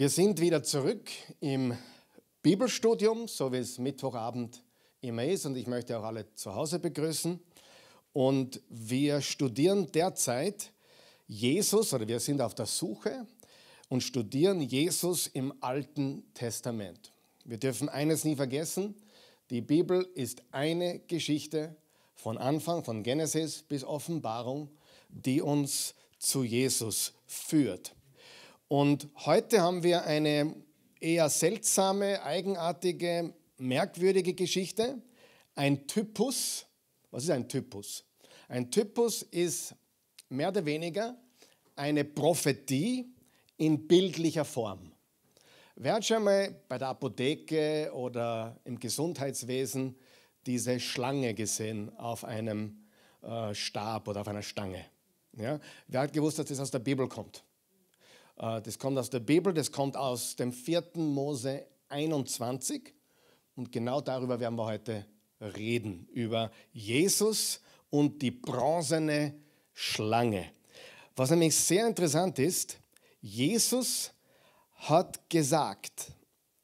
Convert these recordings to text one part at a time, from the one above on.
Wir sind wieder zurück im Bibelstudium, so wie es Mittwochabend immer ist. Und ich möchte auch alle zu Hause begrüßen. Und wir studieren derzeit Jesus, oder wir sind auf der Suche und studieren Jesus im Alten Testament. Wir dürfen eines nie vergessen, die Bibel ist eine Geschichte von Anfang, von Genesis bis Offenbarung, die uns zu Jesus führt. Und heute haben wir eine eher seltsame, eigenartige, merkwürdige Geschichte. Ein Typus, was ist ein Typus? Ein Typus ist mehr oder weniger eine Prophetie in bildlicher Form. Wer hat schon mal bei der Apotheke oder im Gesundheitswesen diese Schlange gesehen auf einem äh, Stab oder auf einer Stange? Ja? Wer hat gewusst, dass das aus der Bibel kommt? Äh, das kommt aus der Bibel, das kommt aus dem 4. Mose 21. Und genau darüber werden wir heute reden, über Jesus und die bronzene Schlange. Was nämlich sehr interessant ist, Jesus hat gesagt,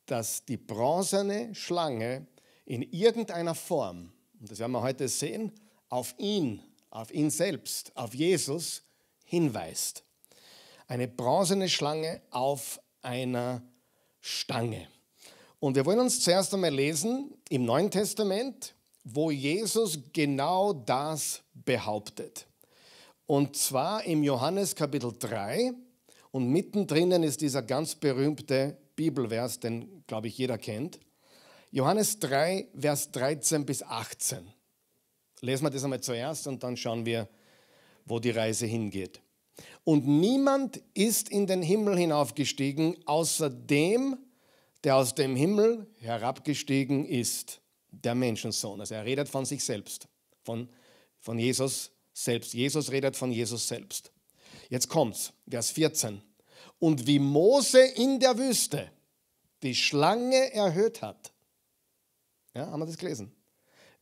dass die bronzene Schlange in irgendeiner Form, und das werden wir heute sehen, auf ihn, auf ihn selbst, auf Jesus hinweist eine bronzene Schlange auf einer Stange. Und wir wollen uns zuerst einmal lesen im Neuen Testament, wo Jesus genau das behauptet. Und zwar im Johannes Kapitel 3. Und mittendrin ist dieser ganz berühmte Bibelvers, den, glaube ich, jeder kennt. Johannes 3, Vers 13 bis 18. Lesen wir das einmal zuerst und dann schauen wir, wo die Reise hingeht. Und niemand ist in den Himmel hinaufgestiegen, außer dem, der aus dem Himmel herabgestiegen ist, der Menschensohn. Also er redet von sich selbst, von, von Jesus selbst. Jesus redet von Jesus selbst. Jetzt kommt's, Vers 14. Und wie Mose in der Wüste die Schlange erhöht hat. Ja, haben wir das gelesen?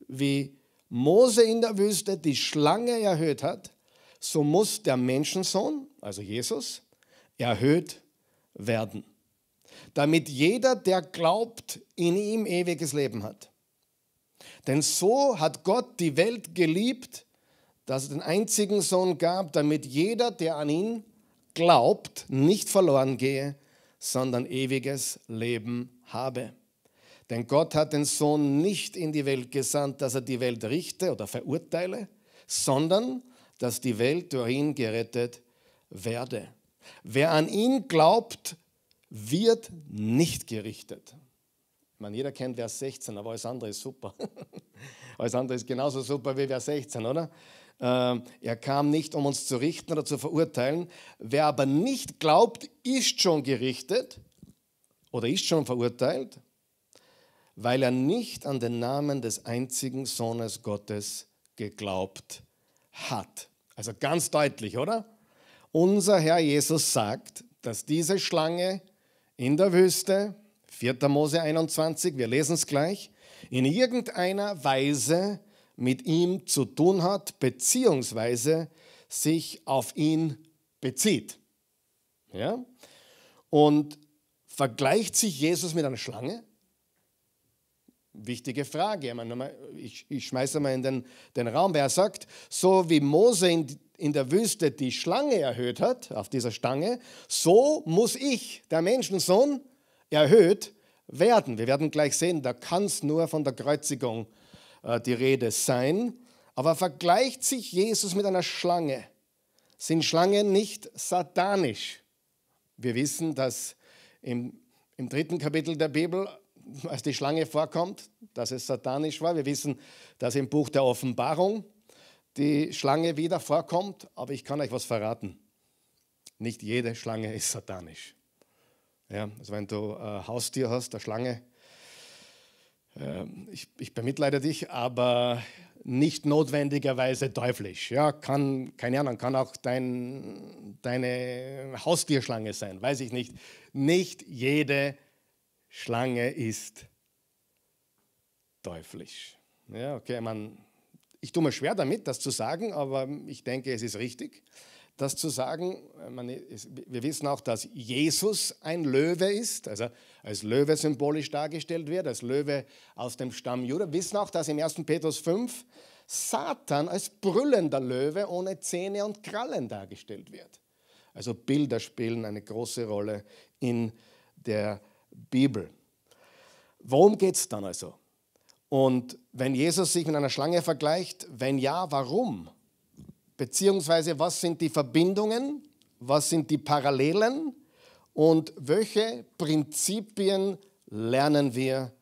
Wie Mose in der Wüste die Schlange erhöht hat, so muss der Menschensohn, also Jesus, erhöht werden, damit jeder, der glaubt, in ihm ewiges Leben hat. Denn so hat Gott die Welt geliebt, dass er den einzigen Sohn gab, damit jeder, der an ihn glaubt, nicht verloren gehe, sondern ewiges Leben habe. Denn Gott hat den Sohn nicht in die Welt gesandt, dass er die Welt richte oder verurteile, sondern dass die Welt durch ihn gerettet werde. Wer an ihn glaubt, wird nicht gerichtet. Ich meine, jeder kennt Vers 16, aber alles andere ist super. alles andere ist genauso super wie Vers 16, oder? Ähm, er kam nicht, um uns zu richten oder zu verurteilen. Wer aber nicht glaubt, ist schon gerichtet oder ist schon verurteilt, weil er nicht an den Namen des einzigen Sohnes Gottes geglaubt hat. Also ganz deutlich, oder? Unser Herr Jesus sagt, dass diese Schlange in der Wüste, 4. Mose 21, wir lesen es gleich, in irgendeiner Weise mit ihm zu tun hat, beziehungsweise sich auf ihn bezieht. Ja? Und vergleicht sich Jesus mit einer Schlange? Wichtige Frage. Ich, ich schmeiße mal in den, den Raum. Wer sagt, so wie Mose in, in der Wüste die Schlange erhöht hat, auf dieser Stange, so muss ich, der Menschensohn, erhöht werden. Wir werden gleich sehen, da kann es nur von der Kreuzigung äh, die Rede sein. Aber vergleicht sich Jesus mit einer Schlange? Sind Schlangen nicht satanisch? Wir wissen, dass im, im dritten Kapitel der Bibel als die Schlange vorkommt, dass es satanisch war. Wir wissen, dass im Buch der Offenbarung die Schlange wieder vorkommt, aber ich kann euch was verraten. Nicht jede Schlange ist satanisch. Ja, also wenn du ein äh, Haustier hast, eine Schlange, ähm, ich, ich bemitleide dich, aber nicht notwendigerweise teuflisch. Ja, kann, keine Ahnung, kann auch dein, deine Haustierschlange sein, weiß ich nicht. Nicht jede Schlange. Schlange ist teuflisch. Ja, okay, man, ich tue mir schwer damit, das zu sagen, aber ich denke, es ist richtig, das zu sagen. Man, es, wir wissen auch, dass Jesus ein Löwe ist, also als Löwe symbolisch dargestellt wird, als Löwe aus dem Stamm Juda. Wir wissen auch, dass im 1. Petrus 5 Satan als brüllender Löwe ohne Zähne und Krallen dargestellt wird. Also Bilder spielen eine große Rolle in der Bibel. Worum geht es dann also? Und wenn Jesus sich mit einer Schlange vergleicht, wenn ja, warum? Beziehungsweise was sind die Verbindungen, was sind die Parallelen und welche Prinzipien lernen wir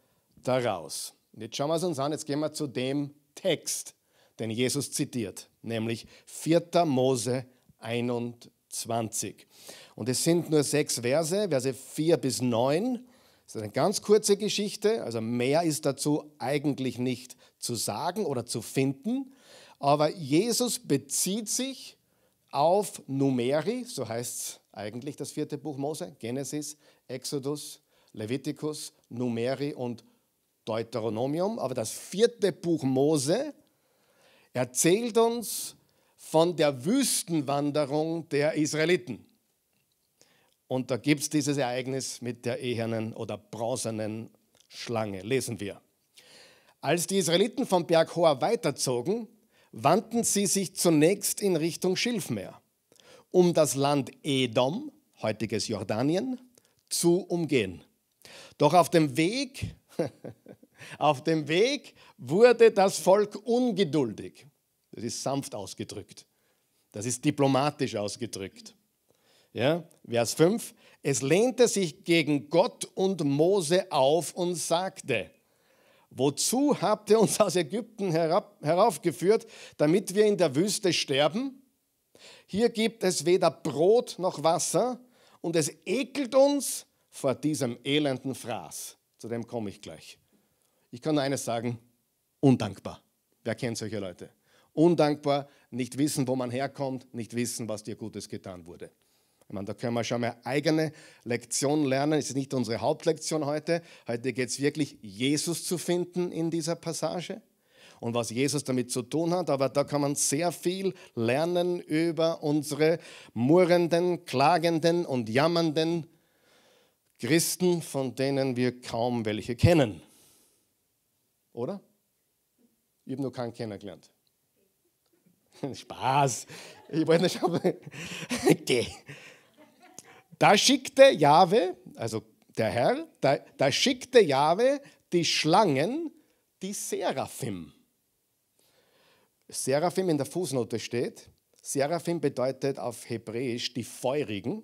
daraus? Und jetzt schauen wir es uns an, jetzt gehen wir zu dem Text, den Jesus zitiert, nämlich 4. Mose 21. 20. Und es sind nur sechs Verse, Verse 4 bis 9. Das ist eine ganz kurze Geschichte, also mehr ist dazu eigentlich nicht zu sagen oder zu finden. Aber Jesus bezieht sich auf Numeri, so heißt es eigentlich das vierte Buch Mose, Genesis, Exodus, Leviticus, Numeri und Deuteronomium. Aber das vierte Buch Mose erzählt uns von der Wüstenwanderung der Israeliten. Und da gibt es dieses Ereignis mit der ehernen oder bronzenen Schlange, lesen wir. Als die Israeliten vom Berg Hor weiterzogen, wandten sie sich zunächst in Richtung Schilfmeer, um das Land Edom, heutiges Jordanien, zu umgehen. Doch auf dem Weg, auf dem Weg wurde das Volk ungeduldig. Das ist sanft ausgedrückt. Das ist diplomatisch ausgedrückt. Ja, Vers 5. Es lehnte sich gegen Gott und Mose auf und sagte, wozu habt ihr uns aus Ägypten herab, heraufgeführt, damit wir in der Wüste sterben? Hier gibt es weder Brot noch Wasser und es ekelt uns vor diesem elenden Fraß. Zu dem komme ich gleich. Ich kann nur eines sagen, undankbar. Wer kennt solche Leute? undankbar, nicht wissen, wo man herkommt, nicht wissen, was dir Gutes getan wurde. Ich meine, da können wir schon mal eigene Lektion lernen. Es ist nicht unsere Hauptlektion heute. Heute geht es wirklich, Jesus zu finden in dieser Passage und was Jesus damit zu tun hat. Aber da kann man sehr viel lernen über unsere murrenden, klagenden und jammernden Christen, von denen wir kaum welche kennen. Oder? Ich habe nur keinen kennengelernt. Spaß. Ich wollte nicht schauen. Geh. Da schickte Jahwe, also der Herr, da, da schickte Jahwe die Schlangen, die Seraphim. Seraphim in der Fußnote steht, Seraphim bedeutet auf Hebräisch die Feurigen,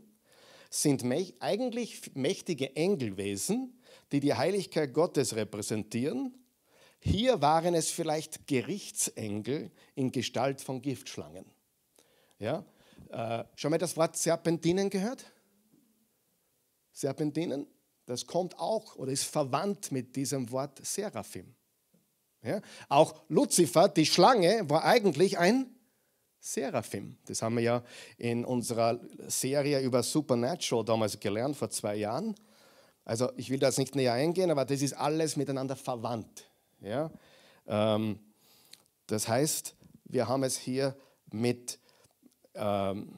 sind eigentlich mächtige Engelwesen, die die Heiligkeit Gottes repräsentieren hier waren es vielleicht Gerichtsengel in Gestalt von Giftschlangen. Ja? Äh, schon mal das Wort Serpentinen gehört? Serpentinen, das kommt auch oder ist verwandt mit diesem Wort Seraphim. Ja? Auch Luzifer, die Schlange, war eigentlich ein Seraphim. Das haben wir ja in unserer Serie über Supernatural damals gelernt, vor zwei Jahren. Also ich will da jetzt nicht näher eingehen, aber das ist alles miteinander verwandt. Ja? Ähm, das heißt, wir haben es hier mit, ähm,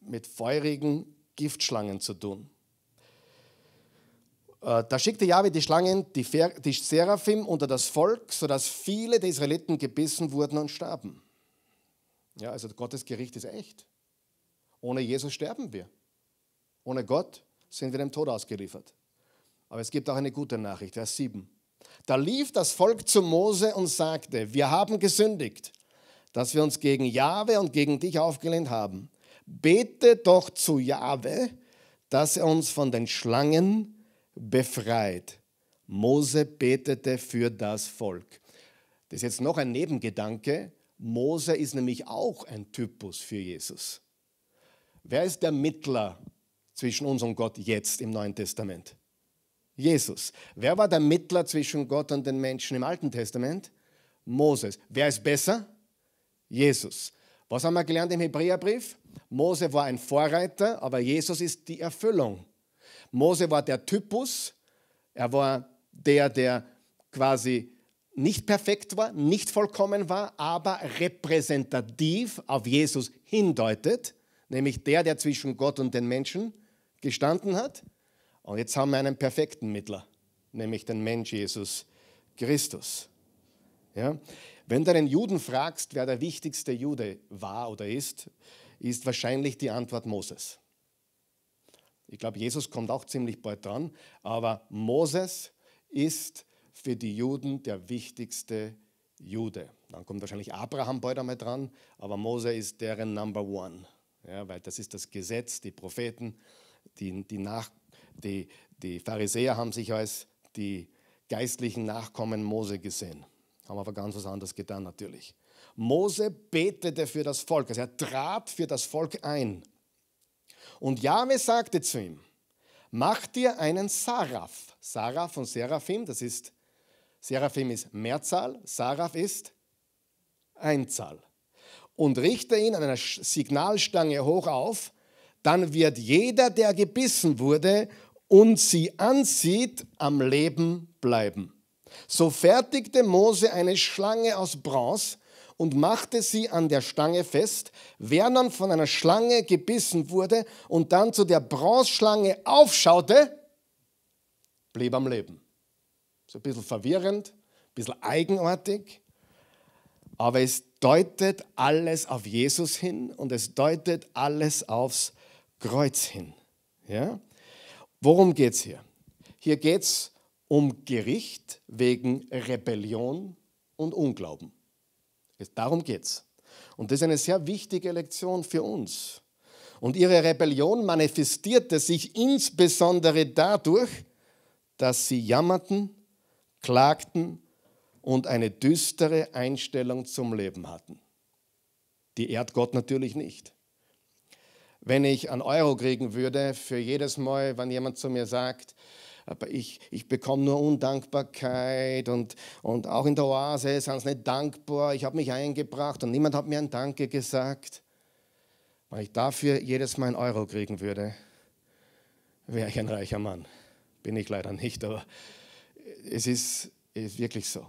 mit feurigen Giftschlangen zu tun. Äh, da schickte Jahwe die Schlangen, die, die Seraphim unter das Volk, sodass viele der Israeliten gebissen wurden und starben. Ja, also Gottes Gericht ist echt. Ohne Jesus sterben wir. Ohne Gott sind wir dem Tod ausgeliefert. Aber es gibt auch eine gute Nachricht, Vers 7. Da lief das Volk zu Mose und sagte, wir haben gesündigt, dass wir uns gegen Jahwe und gegen dich aufgelehnt haben. Bete doch zu Jahwe, dass er uns von den Schlangen befreit. Mose betete für das Volk. Das ist jetzt noch ein Nebengedanke. Mose ist nämlich auch ein Typus für Jesus. Wer ist der Mittler zwischen uns und Gott jetzt im Neuen Testament? Jesus. Wer war der Mittler zwischen Gott und den Menschen im Alten Testament? Moses. Wer ist besser? Jesus. Was haben wir gelernt im Hebräerbrief? Mose war ein Vorreiter, aber Jesus ist die Erfüllung. Mose war der Typus, er war der, der quasi nicht perfekt war, nicht vollkommen war, aber repräsentativ auf Jesus hindeutet, nämlich der, der zwischen Gott und den Menschen gestanden hat. Und jetzt haben wir einen perfekten Mittler, nämlich den Mensch Jesus Christus. Ja? Wenn du einen Juden fragst, wer der wichtigste Jude war oder ist, ist wahrscheinlich die Antwort Moses. Ich glaube, Jesus kommt auch ziemlich bald dran, aber Moses ist für die Juden der wichtigste Jude. Dann kommt wahrscheinlich Abraham bald einmal dran, aber Mose ist deren Number One, ja, weil das ist das Gesetz, die Propheten, die, die nach, die, die Pharisäer haben sich als die geistlichen Nachkommen Mose gesehen, haben aber ganz was anderes getan natürlich. Mose betete für das Volk, also er trat für das Volk ein. Und Jahwe sagte zu ihm, mach dir einen Saraf. Saraf und Seraphim, das ist, Seraphim ist Mehrzahl, Saraf ist Einzahl. Und richte ihn an einer Signalstange hoch auf, dann wird jeder, der gebissen wurde und sie ansieht, am Leben bleiben. So fertigte Mose eine Schlange aus Bronze und machte sie an der Stange fest. Wer dann von einer Schlange gebissen wurde und dann zu der Bronzeschlange aufschaute, blieb am Leben. So ein bisschen verwirrend, ein bisschen eigenartig, aber es deutet alles auf Jesus hin und es deutet alles aufs Leben. Kreuz hin. Ja? Worum geht es hier? Hier geht es um Gericht wegen Rebellion und Unglauben. Darum geht es. Und das ist eine sehr wichtige Lektion für uns. Und ihre Rebellion manifestierte sich insbesondere dadurch, dass sie jammerten, klagten und eine düstere Einstellung zum Leben hatten. Die ehrt Gott natürlich nicht wenn ich einen Euro kriegen würde für jedes Mal, wenn jemand zu mir sagt, aber ich, ich bekomme nur Undankbarkeit und, und auch in der Oase sind sie nicht dankbar. Ich habe mich eingebracht und niemand hat mir ein Danke gesagt. Wenn ich dafür jedes Mal einen Euro kriegen würde, wäre ich ein reicher Mann. Bin ich leider nicht, aber es ist, ist wirklich so.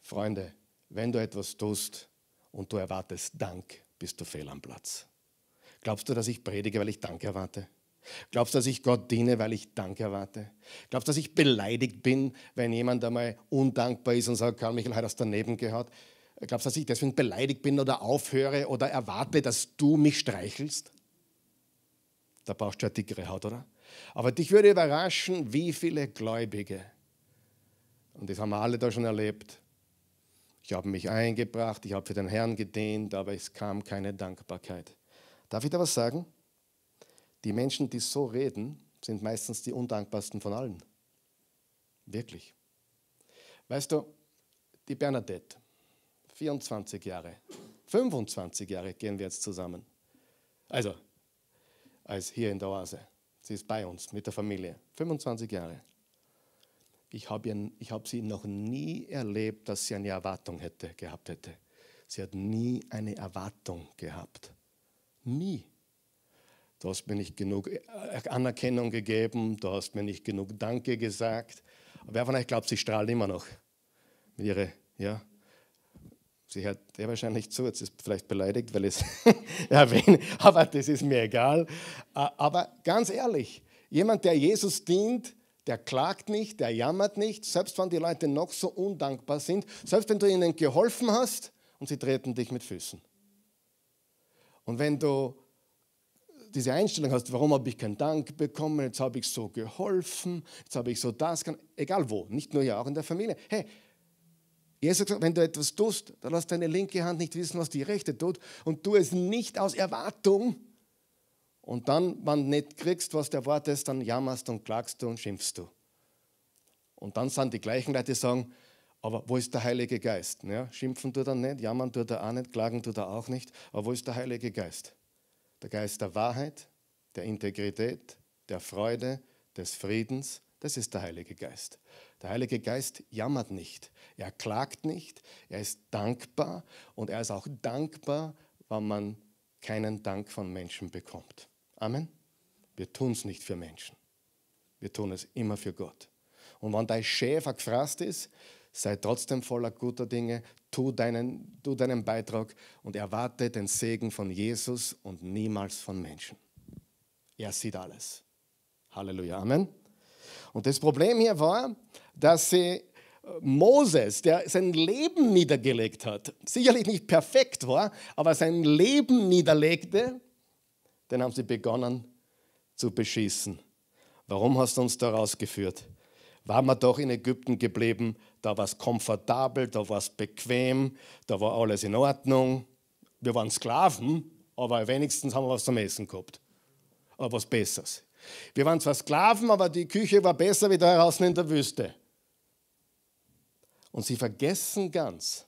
Freunde, wenn du etwas tust und du erwartest Dank, bist du fehl am Platz. Glaubst du, dass ich predige, weil ich Dank erwarte? Glaubst du, dass ich Gott diene, weil ich Dank erwarte? Glaubst du, dass ich beleidigt bin, wenn jemand einmal undankbar ist und sagt, Karl Michael, hat aus daneben gehört? Glaubst du, dass ich deswegen beleidigt bin oder aufhöre oder erwarte, dass du mich streichelst? Da brauchst du ja dickere Haut, oder? Aber dich würde überraschen, wie viele Gläubige, und das haben wir alle da schon erlebt, ich habe mich eingebracht, ich habe für den Herrn gedient, aber es kam keine Dankbarkeit. Darf ich da was sagen? Die Menschen, die so reden, sind meistens die undankbarsten von allen. Wirklich. Weißt du, die Bernadette, 24 Jahre, 25 Jahre gehen wir jetzt zusammen. Also, als hier in der Oase. Sie ist bei uns mit der Familie, 25 Jahre. Ich habe hab sie noch nie erlebt, dass sie eine Erwartung hätte, gehabt hätte. Sie hat nie eine Erwartung gehabt. Nie. Du hast mir nicht genug äh, Anerkennung gegeben, du hast mir nicht genug Danke gesagt. wer von euch glaubt, sie strahlt immer noch mit ihrer, ja? Sie hört der wahrscheinlich zu, jetzt ist vielleicht beleidigt, weil es erwähnt, aber das ist mir egal. Äh, aber ganz ehrlich, jemand, der Jesus dient, der klagt nicht, der jammert nicht, selbst wenn die Leute noch so undankbar sind, selbst wenn du ihnen geholfen hast und sie treten dich mit Füßen. Und wenn du diese Einstellung hast, warum habe ich keinen Dank bekommen, jetzt habe ich so geholfen, jetzt habe ich so das, egal wo, nicht nur ja, auch in der Familie. Hey, Jesus hat gesagt, wenn du etwas tust, dann lass deine linke Hand nicht wissen, was die rechte tut und tu es nicht aus Erwartung. Und dann, wenn du nicht kriegst, was du erwartest, dann jammerst und klagst du und schimpfst du. Und dann sind die gleichen Leute, die sagen, aber wo ist der Heilige Geist? Ja, schimpfen tut er nicht, jammern tut er auch nicht, klagen tut er auch nicht. Aber wo ist der Heilige Geist? Der Geist der Wahrheit, der Integrität, der Freude, des Friedens, das ist der Heilige Geist. Der Heilige Geist jammert nicht, er klagt nicht, er ist dankbar und er ist auch dankbar, wenn man keinen Dank von Menschen bekommt. Amen. Wir tun es nicht für Menschen. Wir tun es immer für Gott. Und wenn dein Schäfer gefrasst ist, sei trotzdem voller guter Dinge, tu deinen, tu deinen Beitrag und erwarte den Segen von Jesus und niemals von Menschen. Er sieht alles. Halleluja, Amen. Und das Problem hier war, dass sie äh, Moses, der sein Leben niedergelegt hat, sicherlich nicht perfekt war, aber sein Leben niederlegte, den haben sie begonnen zu beschießen. Warum hast du uns da rausgeführt? waren wir doch in Ägypten geblieben, da war es komfortabel, da war es bequem, da war alles in Ordnung. Wir waren Sklaven, aber wenigstens haben wir was zum Essen gehabt. Aber was Besseres. Wir waren zwar Sklaven, aber die Küche war besser wie da draußen in der Wüste. Und sie vergessen ganz,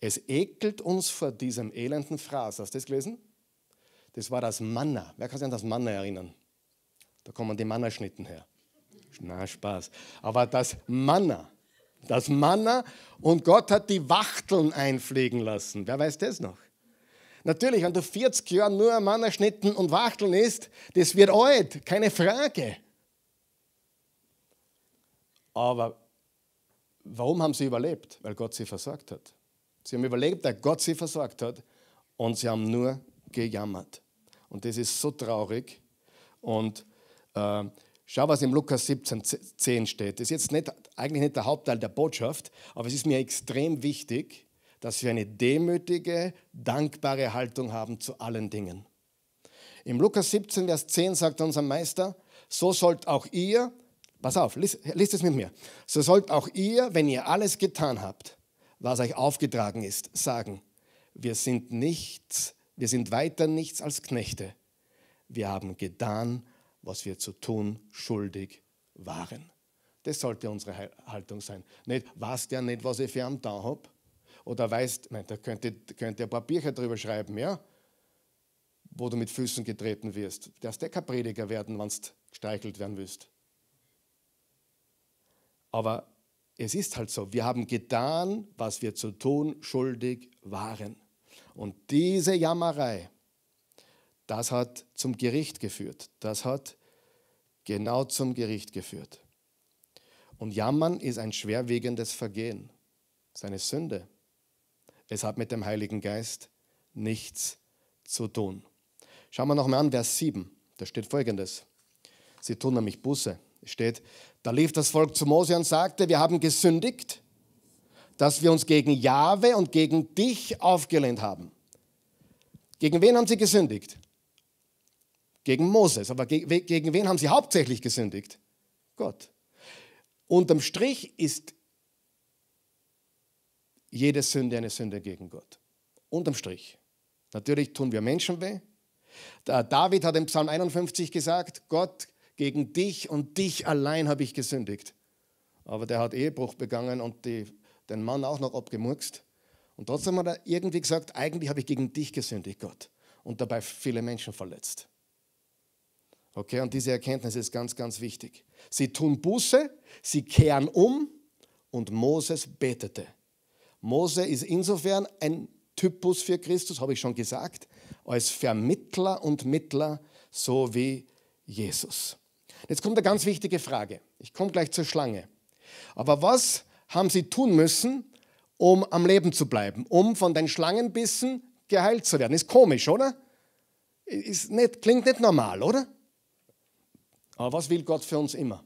es ekelt uns vor diesem elenden Fraß. Hast du das gelesen? Das war das Manna. Wer kann sich an das Manna erinnern? Da kommen die Mannerschnitten her. Na, Spaß. Aber das Manna, das Manna und Gott hat die Wachteln einfliegen lassen. Wer weiß das noch? Natürlich, wenn du 40 Jahre nur Manna schnitten und Wachteln isst, das wird alt, keine Frage. Aber warum haben sie überlebt? Weil Gott sie versorgt hat. Sie haben überlebt, weil Gott sie versorgt hat und sie haben nur gejammert. Und das ist so traurig. Und äh, Schau, was im Lukas 17, 10 steht. Das ist jetzt nicht, eigentlich nicht der Hauptteil der Botschaft, aber es ist mir extrem wichtig, dass wir eine demütige, dankbare Haltung haben zu allen Dingen. Im Lukas 17, Vers 10 sagt unser Meister, so sollt auch ihr, pass auf, liest, es mit mir, so sollt auch ihr, wenn ihr alles getan habt, was euch aufgetragen ist, sagen, wir sind nichts, wir sind weiter nichts als Knechte. Wir haben getan, was was wir zu tun schuldig waren. Das sollte unsere Haltung sein. Nicht, weißt ja nicht, was ich für einen da habe. Oder weißt, mein, da könnte, könnte ein paar Bücher drüber schreiben, ja? Wo du mit Füßen getreten wirst. Du darfst ja eh kein Prediger werden, wenn du gestreichelt werden willst. Aber es ist halt so, wir haben getan, was wir zu tun schuldig waren. Und diese Jammerei, das hat zum Gericht geführt. Das hat genau zum Gericht geführt. Und Jammern ist ein schwerwiegendes Vergehen, seine Sünde. Es hat mit dem Heiligen Geist nichts zu tun. Schauen wir nochmal an, Vers 7. Da steht folgendes. Sie tun nämlich Buße. Es steht, da lief das Volk zu Mose und sagte, wir haben gesündigt, dass wir uns gegen Jahwe und gegen dich aufgelehnt haben. Gegen wen haben sie gesündigt? Gegen Moses. Aber gegen wen haben sie hauptsächlich gesündigt? Gott. Unterm Strich ist jede Sünde eine Sünde gegen Gott. Unterm Strich. Natürlich tun wir Menschen weh. David hat im Psalm 51 gesagt, Gott, gegen dich und dich allein habe ich gesündigt. Aber der hat Ehebruch begangen und die, den Mann auch noch abgemurkst. Und trotzdem hat er irgendwie gesagt, eigentlich habe ich gegen dich gesündigt, Gott. Und dabei viele Menschen verletzt. Okay, und diese Erkenntnis ist ganz, ganz wichtig. Sie tun Buße, sie kehren um und Moses betete. Mose ist insofern ein Typus für Christus, habe ich schon gesagt, als Vermittler und Mittler, so wie Jesus. Jetzt kommt eine ganz wichtige Frage. Ich komme gleich zur Schlange. Aber was haben sie tun müssen, um am Leben zu bleiben, um von den Schlangenbissen geheilt zu werden? Ist komisch, oder? Ist nicht, klingt nicht normal, oder? Aber was will Gott für uns immer?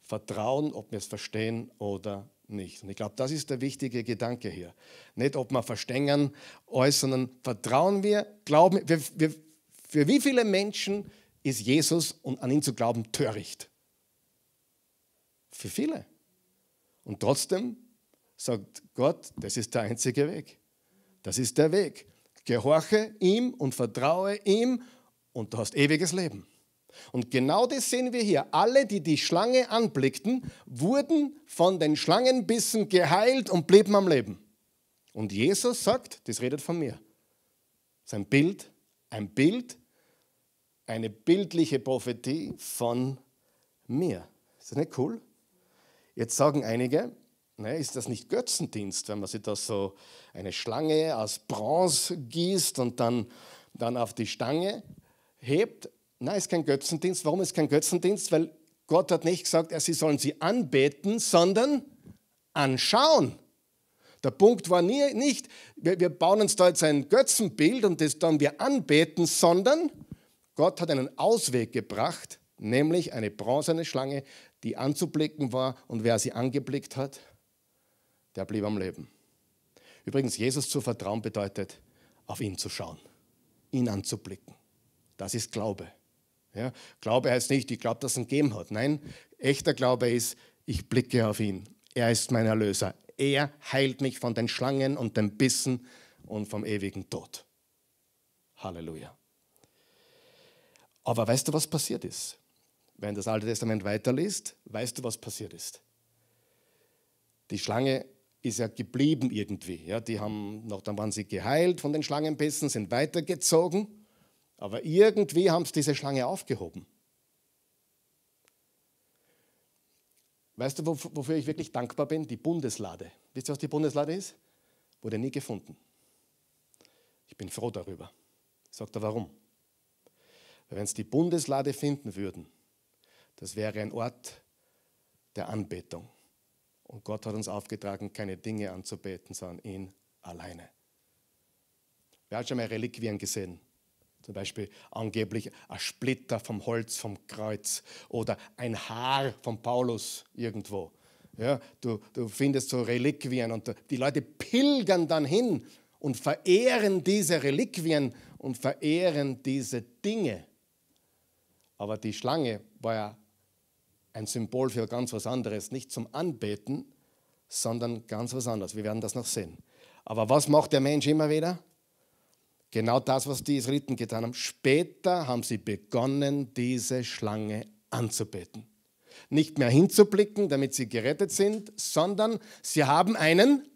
Vertrauen, ob wir es verstehen oder nicht. Und ich glaube, das ist der wichtige Gedanke hier. Nicht, ob wir verstehen, äußern, vertrauen wir, glauben wir, wir, Für wie viele Menschen ist Jesus und an ihn zu glauben töricht? Für viele. Und trotzdem sagt Gott, das ist der einzige Weg. Das ist der Weg. Gehorche ihm und vertraue ihm und du hast ewiges Leben. Und genau das sehen wir hier. Alle, die die Schlange anblickten, wurden von den Schlangenbissen geheilt und blieben am Leben. Und Jesus sagt, das redet von mir. Sein Bild, ein Bild, eine bildliche Prophetie von mir. Ist das nicht cool? Jetzt sagen einige, ne, ist das nicht Götzendienst, wenn man sich da so eine Schlange aus Bronze gießt und dann, dann auf die Stange hebt? Nein, es ist kein Götzendienst. Warum ist kein Götzendienst? Weil Gott hat nicht gesagt, sie sollen sie anbeten, sondern anschauen. Der Punkt war nie, nicht, wir, wir bauen uns da jetzt ein Götzenbild und das dann wir anbeten, sondern Gott hat einen Ausweg gebracht, nämlich eine bronzene Schlange, die anzublicken war und wer sie angeblickt hat, der blieb am Leben. Übrigens, Jesus zu vertrauen bedeutet, auf ihn zu schauen, ihn anzublicken. Das ist Glaube. Ja, Glaube heißt nicht, ich glaube, dass es ihn gegeben hat. Nein, echter Glaube ist, ich blicke auf ihn. Er ist mein Erlöser. Er heilt mich von den Schlangen und den Bissen und vom ewigen Tod. Halleluja. Aber weißt du, was passiert ist? Wenn das Alte Testament weiterliest, weißt du, was passiert ist. Die Schlange ist ja geblieben irgendwie. Ja, die haben noch, dann waren sie geheilt von den Schlangenbissen, sind weitergezogen. Aber irgendwie haben sie diese Schlange aufgehoben. Weißt du, wofür ich wirklich dankbar bin? Die Bundeslade. Wisst ihr, was die Bundeslade ist? Wurde nie gefunden. Ich bin froh darüber. Sagt er, warum? Weil wenn sie die Bundeslade finden würden, das wäre ein Ort der Anbetung. Und Gott hat uns aufgetragen, keine Dinge anzubeten, sondern ihn alleine. Wer hat schon mal Reliquien gesehen? Zum Beispiel angeblich ein Splitter vom Holz vom Kreuz oder ein Haar von Paulus irgendwo. Ja, du, du findest so Reliquien und die Leute pilgern dann hin und verehren diese Reliquien und verehren diese Dinge. Aber die Schlange war ja ein Symbol für ganz was anderes, nicht zum Anbeten, sondern ganz was anderes. Wir werden das noch sehen. Aber was macht der Mensch immer wieder? Genau das, was die Israeliten getan haben. Später haben sie begonnen, diese Schlange anzubeten. Nicht mehr hinzublicken, damit sie gerettet sind, sondern sie haben einen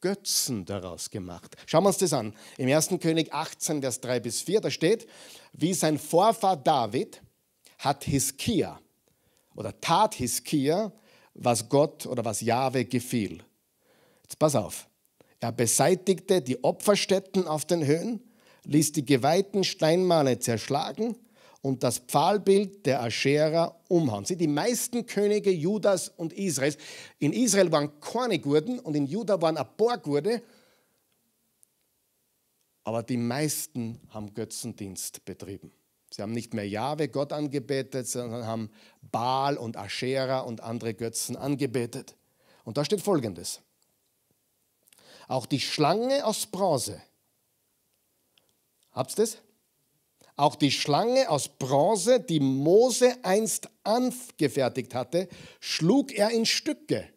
Götzen daraus gemacht. Schauen wir uns das an. Im 1. König 18, Vers 3 bis 4, da steht, wie sein Vorfahr David hat Hiskia oder tat Hiskia, was Gott oder was Jahwe gefiel. Jetzt pass auf. Er beseitigte die Opferstätten auf den Höhen, ließ die geweihten Steinmale zerschlagen und das Pfahlbild der Ascherer umhauen. Sie, die meisten Könige Judas und Israels, in Israel waren Kornigurden und in Juda waren ein aber die meisten haben Götzendienst betrieben. Sie haben nicht mehr Jahwe, Gott angebetet, sondern haben Baal und Ascherer und andere Götzen angebetet. Und da steht Folgendes. Auch die Schlange aus Bronze. Habt ihr das? Auch die Schlange aus Bronze, die Mose einst angefertigt hatte, schlug er in Stücke.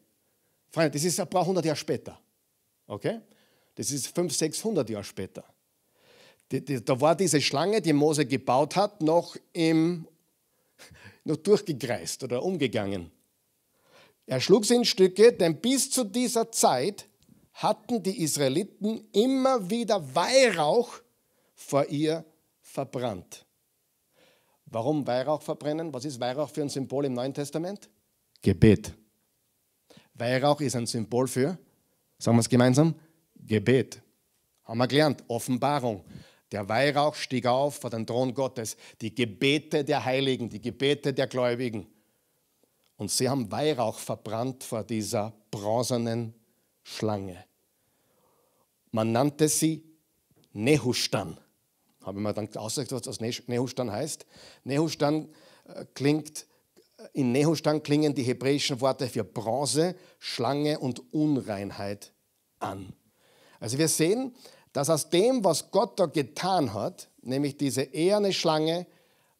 Freunde, das ist ein paar hundert Jahre später. Okay? Das ist 500, 600 Jahre später. Da war diese Schlange, die Mose gebaut hat, noch, im, noch durchgekreist oder umgegangen. Er schlug sie in Stücke, denn bis zu dieser Zeit hatten die Israeliten immer wieder Weihrauch vor ihr verbrannt. Warum Weihrauch verbrennen? Was ist Weihrauch für ein Symbol im Neuen Testament? Gebet. Weihrauch ist ein Symbol für, sagen wir es gemeinsam, Gebet. Haben wir gelernt, Offenbarung. Der Weihrauch stieg auf vor den Thron Gottes, die Gebete der Heiligen, die Gebete der Gläubigen. Und sie haben Weihrauch verbrannt vor dieser bronzenen Schlange. Man nannte sie Nehustan. Habe ich mir dann ausgedacht, was Nehustan heißt. Nehustan äh, klingt, äh, in Nehustan klingen die hebräischen Worte für Bronze, Schlange und Unreinheit an. Also wir sehen, dass aus dem, was Gott da getan hat, nämlich diese eherne Schlange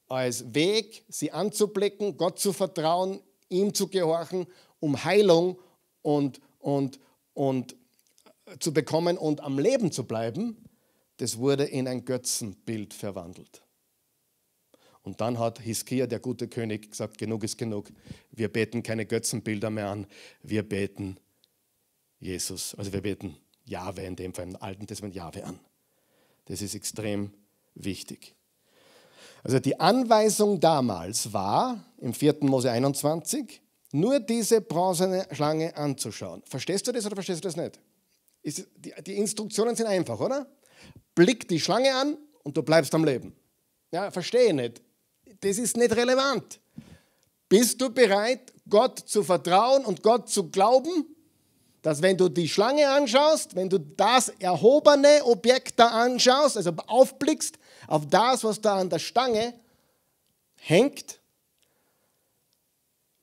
als Weg, sie anzublicken, Gott zu vertrauen, ihm zu gehorchen, um Heilung und, und, und zu bekommen und am Leben zu bleiben, das wurde in ein Götzenbild verwandelt. Und dann hat Hiskia, der gute König, gesagt, genug ist genug. Wir beten keine Götzenbilder mehr an, wir beten Jesus, also wir beten Jahwe in dem Fall, im Alten Testament Jahwe an. Das ist extrem wichtig. Also die Anweisung damals war, im 4. Mose 21, nur diese bronzene Schlange anzuschauen. Verstehst du das oder verstehst du das nicht? Ist, die, die Instruktionen sind einfach, oder? Blick die Schlange an und du bleibst am Leben. Ja, verstehe nicht. Das ist nicht relevant. Bist du bereit, Gott zu vertrauen und Gott zu glauben, dass wenn du die Schlange anschaust, wenn du das erhobene Objekt da anschaust, also aufblickst auf das, was da an der Stange hängt,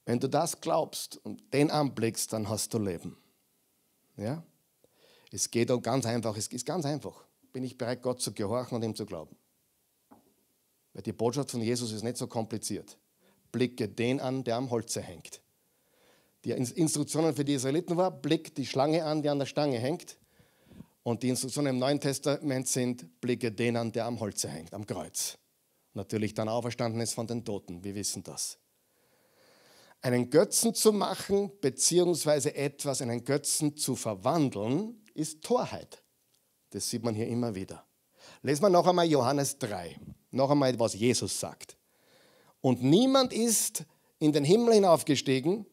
wenn du das glaubst und den anblickst, dann hast du Leben. Ja? Es geht um ganz einfach, es ist ganz einfach. Bin ich bereit, Gott zu gehorchen und ihm zu glauben? Weil die Botschaft von Jesus ist nicht so kompliziert. Blicke den an, der am Holze hängt. Die Instruktionen für die Israeliten war, blick die Schlange an, die an der Stange hängt. Und die Instruktionen im Neuen Testament sind, blicke den an, der am Holze hängt, am Kreuz. Natürlich dann auferstanden ist von den Toten, wir wissen das. Einen Götzen zu machen, beziehungsweise etwas, einen Götzen zu verwandeln, ist Torheit. Das sieht man hier immer wieder. Lesen wir noch einmal Johannes 3, noch einmal, was Jesus sagt. Und niemand ist in den Himmel hinaufgestiegen,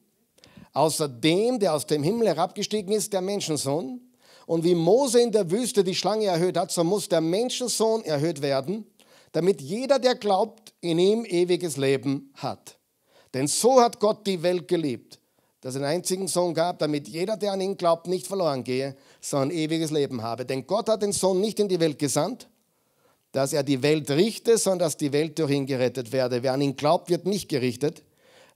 außer dem, der aus dem Himmel herabgestiegen ist, der Menschensohn. Und wie Mose in der Wüste die Schlange erhöht hat, so muss der Menschensohn erhöht werden, damit jeder, der glaubt, in ihm ewiges Leben hat. Denn so hat Gott die Welt geliebt, dass es einen einzigen Sohn gab, damit jeder, der an ihn glaubt, nicht verloren gehe, sondern ewiges Leben habe. Denn Gott hat den Sohn nicht in die Welt gesandt, dass er die Welt richte, sondern dass die Welt durch ihn gerettet werde. Wer an ihn glaubt, wird nicht gerichtet.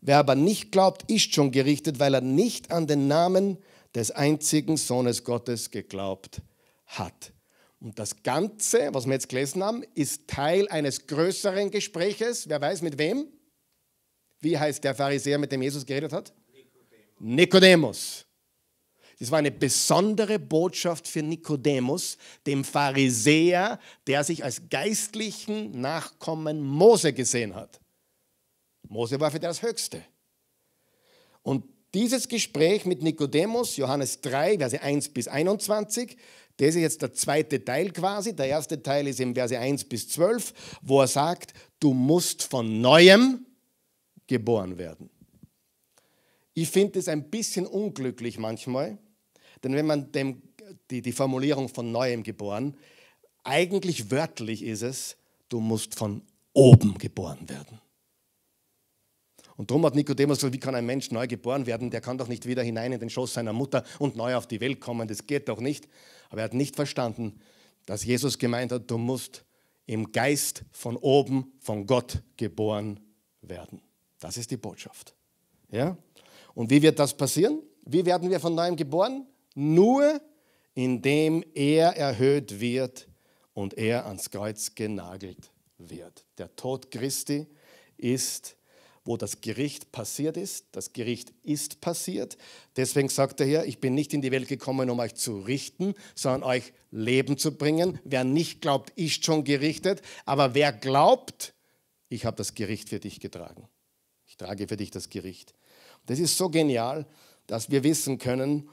Wer aber nicht glaubt, ist schon gerichtet, weil er nicht an den Namen des einzigen Sohnes Gottes geglaubt hat. Und das Ganze, was wir jetzt gelesen haben, ist Teil eines größeren Gespräches. Wer weiß mit wem? Wie heißt der Pharisäer, mit dem Jesus geredet hat? Nikodemus. Das war eine besondere Botschaft für Nikodemus, dem Pharisäer, der sich als geistlichen Nachkommen Mose gesehen hat. Mose war für das Höchste. Und dieses Gespräch mit Nikodemus, Johannes 3, Verse 1 bis 21, das ist jetzt der zweite Teil quasi. Der erste Teil ist im Verse 1 bis 12, wo er sagt, du musst von neuem geboren werden. Ich finde es ein bisschen unglücklich manchmal, denn wenn man dem, die, die Formulierung von neuem geboren, eigentlich wörtlich ist es, du musst von oben geboren werden. Und darum hat Nikodemus gesagt, wie kann ein Mensch neu geboren werden? Der kann doch nicht wieder hinein in den Schoß seiner Mutter und neu auf die Welt kommen, das geht doch nicht. Aber er hat nicht verstanden, dass Jesus gemeint hat, du musst im Geist von oben, von Gott geboren werden. Das ist die Botschaft. Ja? Und wie wird das passieren? Wie werden wir von neuem geboren? Nur indem er erhöht wird und er ans Kreuz genagelt wird. Der Tod Christi ist, wo das Gericht passiert ist. Das Gericht ist passiert. Deswegen sagt er hier, ich bin nicht in die Welt gekommen, um euch zu richten, sondern euch Leben zu bringen. Wer nicht glaubt, ist schon gerichtet. Aber wer glaubt, ich habe das Gericht für dich getragen. Ich trage für dich das Gericht. Das ist so genial, dass wir wissen können,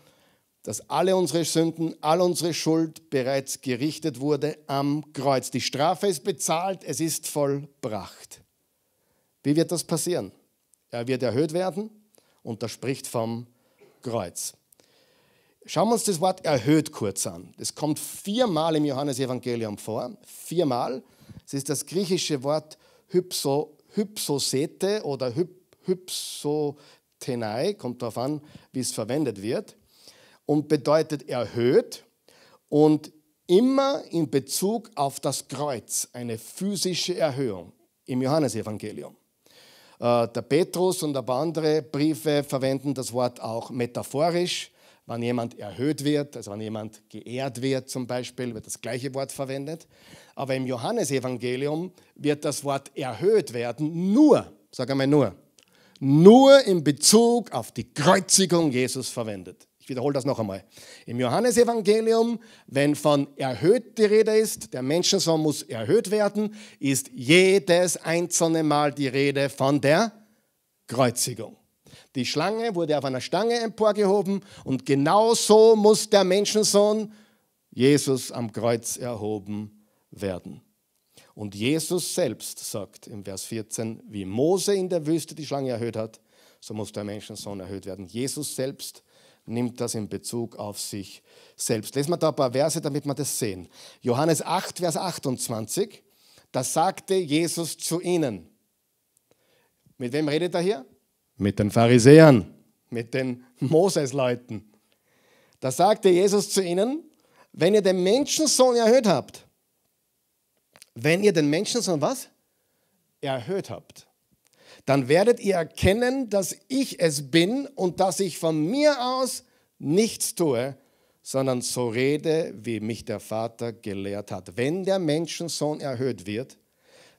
dass alle unsere Sünden, all unsere Schuld bereits gerichtet wurde am Kreuz. Die Strafe ist bezahlt, es ist vollbracht. Wie wird das passieren? Er wird erhöht werden und da spricht vom Kreuz. Schauen wir uns das Wort erhöht kurz an. Das kommt viermal im Johannesevangelium vor. Viermal. Es ist das griechische Wort hypso, hypsosete oder hyp, hypso, Tenai, kommt darauf an, wie es verwendet wird, und bedeutet erhöht und immer in Bezug auf das Kreuz eine physische Erhöhung im Johannesevangelium. Äh, der Petrus und ein paar andere Briefe verwenden das Wort auch metaphorisch. Wenn jemand erhöht wird, also wenn jemand geehrt wird zum Beispiel, wird das gleiche Wort verwendet. Aber im Johannesevangelium wird das Wort erhöht werden nur, sagen wir nur, nur in Bezug auf die Kreuzigung Jesus verwendet. Ich wiederhole das noch einmal. Im Johannesevangelium, wenn von erhöht die Rede ist, der Menschensohn muss erhöht werden, ist jedes einzelne Mal die Rede von der Kreuzigung. Die Schlange wurde auf einer Stange emporgehoben und genau so muss der Menschensohn Jesus am Kreuz erhoben werden. Und Jesus selbst sagt im Vers 14, wie Mose in der Wüste die Schlange erhöht hat, so muss der Menschensohn erhöht werden. Jesus selbst nimmt das in Bezug auf sich selbst. Lesen wir da ein paar Verse, damit wir das sehen. Johannes 8, Vers 28, da sagte Jesus zu ihnen, mit wem redet er hier? Mit den Pharisäern, mit den Moses-Leuten. Da sagte Jesus zu ihnen, wenn ihr den Menschensohn erhöht habt, wenn ihr den Menschensohn was? Erhöht habt. Dann werdet ihr erkennen, dass ich es bin und dass ich von mir aus nichts tue, sondern so rede, wie mich der Vater gelehrt hat. Wenn der Menschensohn erhöht wird,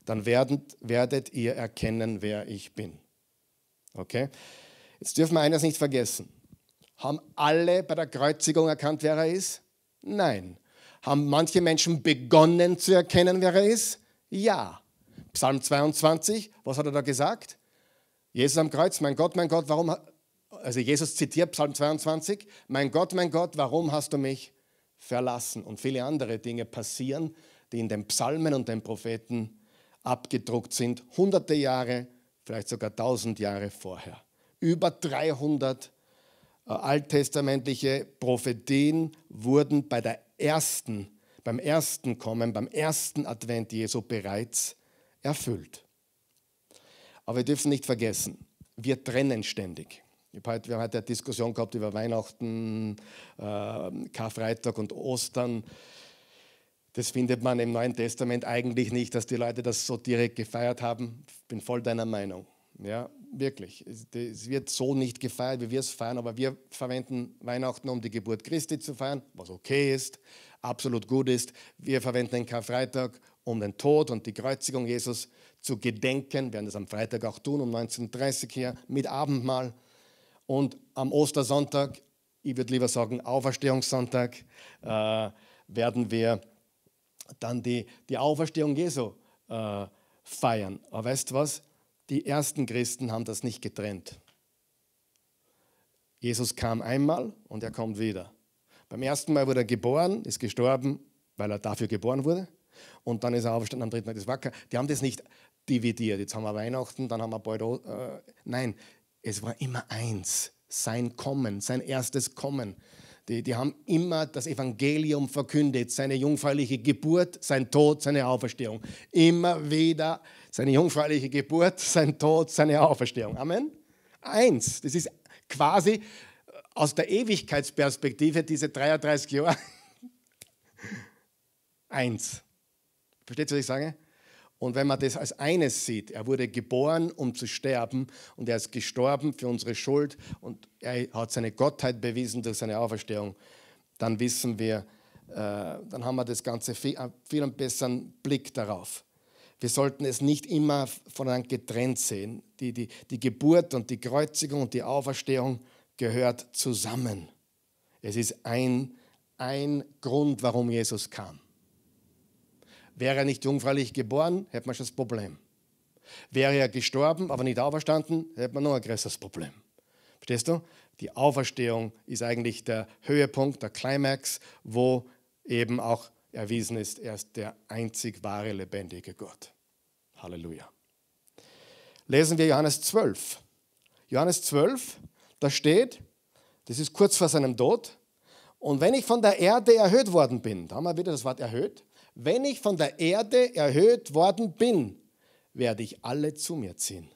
dann werdet, werdet ihr erkennen, wer ich bin. Okay? Jetzt dürfen wir eines nicht vergessen. Haben alle bei der Kreuzigung erkannt, wer er ist? Nein. Haben manche Menschen begonnen zu erkennen, wer er ist? Ja. Psalm 22, was hat er da gesagt? Jesus am Kreuz, mein Gott, mein Gott, warum, also Jesus zitiert Psalm 22, mein Gott, mein Gott, warum hast du mich verlassen? Und viele andere Dinge passieren, die in den Psalmen und den Propheten abgedruckt sind, hunderte Jahre, vielleicht sogar tausend Jahre vorher. Über 300 äh, alttestamentliche Prophetien wurden bei der ersten, beim ersten Kommen, beim ersten Advent Jesu bereits erfüllt. Aber wir dürfen nicht vergessen, wir trennen ständig. wir haben heute eine Diskussion gehabt über Weihnachten, ähm, Karfreitag und Ostern. Das findet man im Neuen Testament eigentlich nicht, dass die Leute das so direkt gefeiert haben. Ich bin voll deiner Meinung. Ja? Wirklich. Es wird so nicht gefeiert, wie wir es feiern, aber wir verwenden Weihnachten, um die Geburt Christi zu feiern, was okay ist, absolut gut ist. Wir verwenden den Karfreitag, um den Tod und die Kreuzigung Jesus zu gedenken. Wir werden das am Freitag auch tun, um 19.30 Uhr hier mit Abendmahl. Und am Ostersonntag, ich würde lieber sagen Auferstehungssonntag, äh, werden wir dann die, die Auferstehung Jesu äh, feiern. Aber weißt du was? Die ersten Christen haben das nicht getrennt. Jesus kam einmal und er kommt wieder. Beim ersten Mal wurde er geboren, ist gestorben, weil er dafür geboren wurde. Und dann ist er aufgestanden am dritten Mal. Das war kein, die haben das nicht dividiert. Jetzt haben wir Weihnachten, dann haben wir bald. Äh, nein, es war immer eins. Sein Kommen, sein erstes Kommen die, die haben immer das Evangelium verkündet, seine jungfräuliche Geburt, sein Tod, seine Auferstehung. Immer wieder seine jungfräuliche Geburt, sein Tod, seine Auferstehung. Amen. Eins, das ist quasi äh, aus der Ewigkeitsperspektive diese 33 Jahre. Eins. Versteht ihr, was ich sage? Und wenn man das als eines sieht, er wurde geboren, um zu sterben, und er ist gestorben für unsere Schuld, und er hat seine Gottheit bewiesen durch seine Auferstehung, dann wissen wir, äh, dann haben wir das Ganze viel, äh, viel besseren Blick darauf. Wir sollten es nicht immer voneinander getrennt sehen. Die, die, die Geburt und die Kreuzigung und die Auferstehung gehört zusammen. Es ist ein, ein Grund, warum Jesus kam. Wäre er nicht jungfräulich geboren, hätte man schon das Problem. Wäre er gestorben, aber nicht auferstanden, hätte man noch ein größeres Problem. Verstehst du? Die Auferstehung ist eigentlich der Höhepunkt, der Climax, wo eben auch erwiesen ist, er ist der einzig wahre, lebendige Gott. Halleluja. Lesen wir Johannes 12. Johannes 12, da steht, das ist kurz vor seinem Tod, und wenn ich von der Erde erhöht worden bin, da haben wir wieder das Wort erhöht, wenn ich von der Erde erhöht worden bin, werde ich alle zu mir ziehen.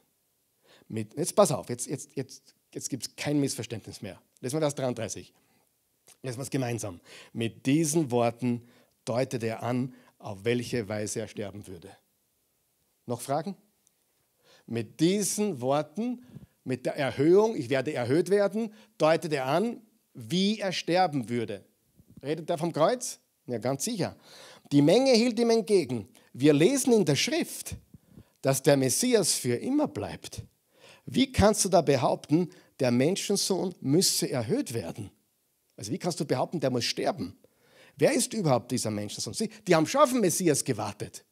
Mit, jetzt pass auf, jetzt, jetzt, jetzt, jetzt gibt es kein Missverständnis mehr. Lesen wir Vers 33. Lesen wir es gemeinsam. Mit diesen Worten deutet er an, auf welche Weise er sterben würde. Noch Fragen? Mit diesen Worten, mit der Erhöhung, ich werde erhöht werden, deutet er an, wie er sterben würde. Redet er vom Kreuz? Ja, ganz sicher. Die Menge hielt ihm entgegen. Wir lesen in der Schrift, dass der Messias für immer bleibt. Wie kannst du da behaupten, der Menschensohn müsse erhöht werden? Also wie kannst du behaupten, der muss sterben? Wer ist überhaupt dieser Menschensohn? Sie, die haben schon auf den Messias gewartet.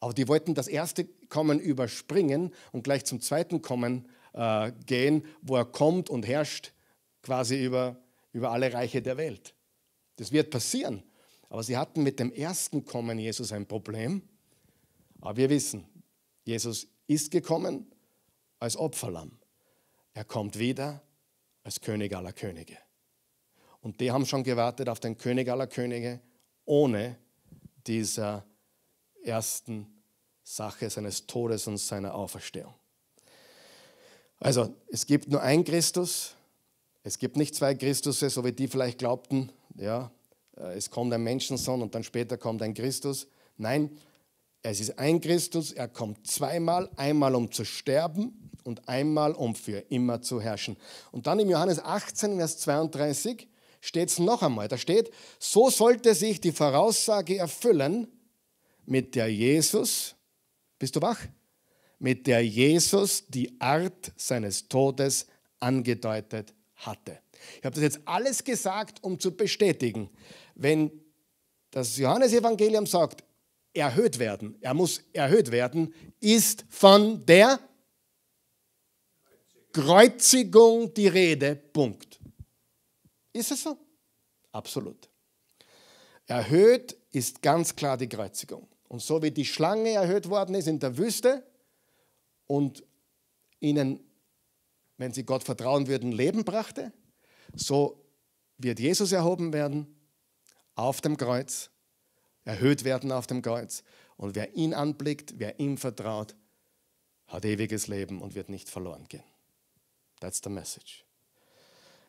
Aber die wollten das erste Kommen überspringen und gleich zum zweiten Kommen äh, gehen, wo er kommt und herrscht quasi über, über alle Reiche der Welt. Das wird passieren. Aber sie hatten mit dem ersten Kommen Jesus ein Problem. Aber wir wissen, Jesus ist gekommen als Opferlamm. Er kommt wieder als König aller Könige. Und die haben schon gewartet auf den König aller Könige ohne dieser ersten Sache seines Todes und seiner Auferstehung. Also es gibt nur ein Christus, es gibt nicht zwei Christusse, so wie die vielleicht glaubten. Ja, äh, es kommt ein Menschensohn und dann später kommt ein Christus. Nein, es ist ein Christus, er kommt zweimal, einmal um zu sterben und einmal um für immer zu herrschen. Und dann im Johannes 18, Vers 32 steht es noch einmal. Da steht, so sollte sich die Voraussage erfüllen, mit der Jesus, bist du wach? Mit der Jesus die Art seines Todes angedeutet hatte. Ich habe das jetzt alles gesagt, um zu bestätigen, wenn das Johannesevangelium sagt, erhöht werden, er muss erhöht werden, ist von der Kreuzigung die Rede. Punkt. Ist es so? Absolut. Erhöht ist ganz klar die Kreuzigung. Und so wie die Schlange erhöht worden ist in der Wüste und ihnen, wenn sie Gott vertrauen würden, Leben brachte, so wird Jesus erhoben werden auf dem Kreuz, erhöht werden auf dem Kreuz. Und wer ihn anblickt, wer ihm vertraut, hat ewiges Leben und wird nicht verloren gehen. That's the message.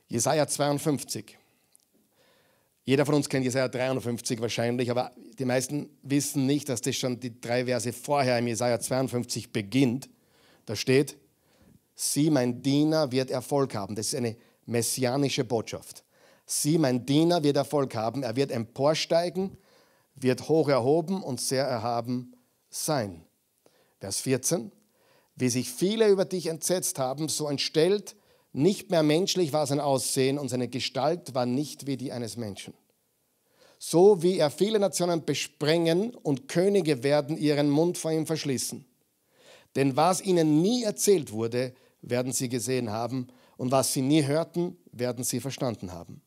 Jesaja 52. Jeder von uns kennt Jesaja 53 wahrscheinlich, aber die meisten wissen nicht, dass das schon die drei Verse vorher im Jesaja 52 beginnt. Da steht: Sie, mein Diener, wird Erfolg haben. Das ist eine messianische Botschaft sieh, mein Diener wird Erfolg haben, er wird emporsteigen, wird hoch erhoben und sehr erhaben sein. Vers 14, wie sich viele über dich entsetzt haben, so entstellt, nicht mehr menschlich war sein Aussehen und seine Gestalt war nicht wie die eines Menschen. So wie er viele Nationen besprengen und Könige werden ihren Mund vor ihm verschließen. Denn was ihnen nie erzählt wurde, werden sie gesehen haben und was sie nie hörten, werden sie verstanden haben.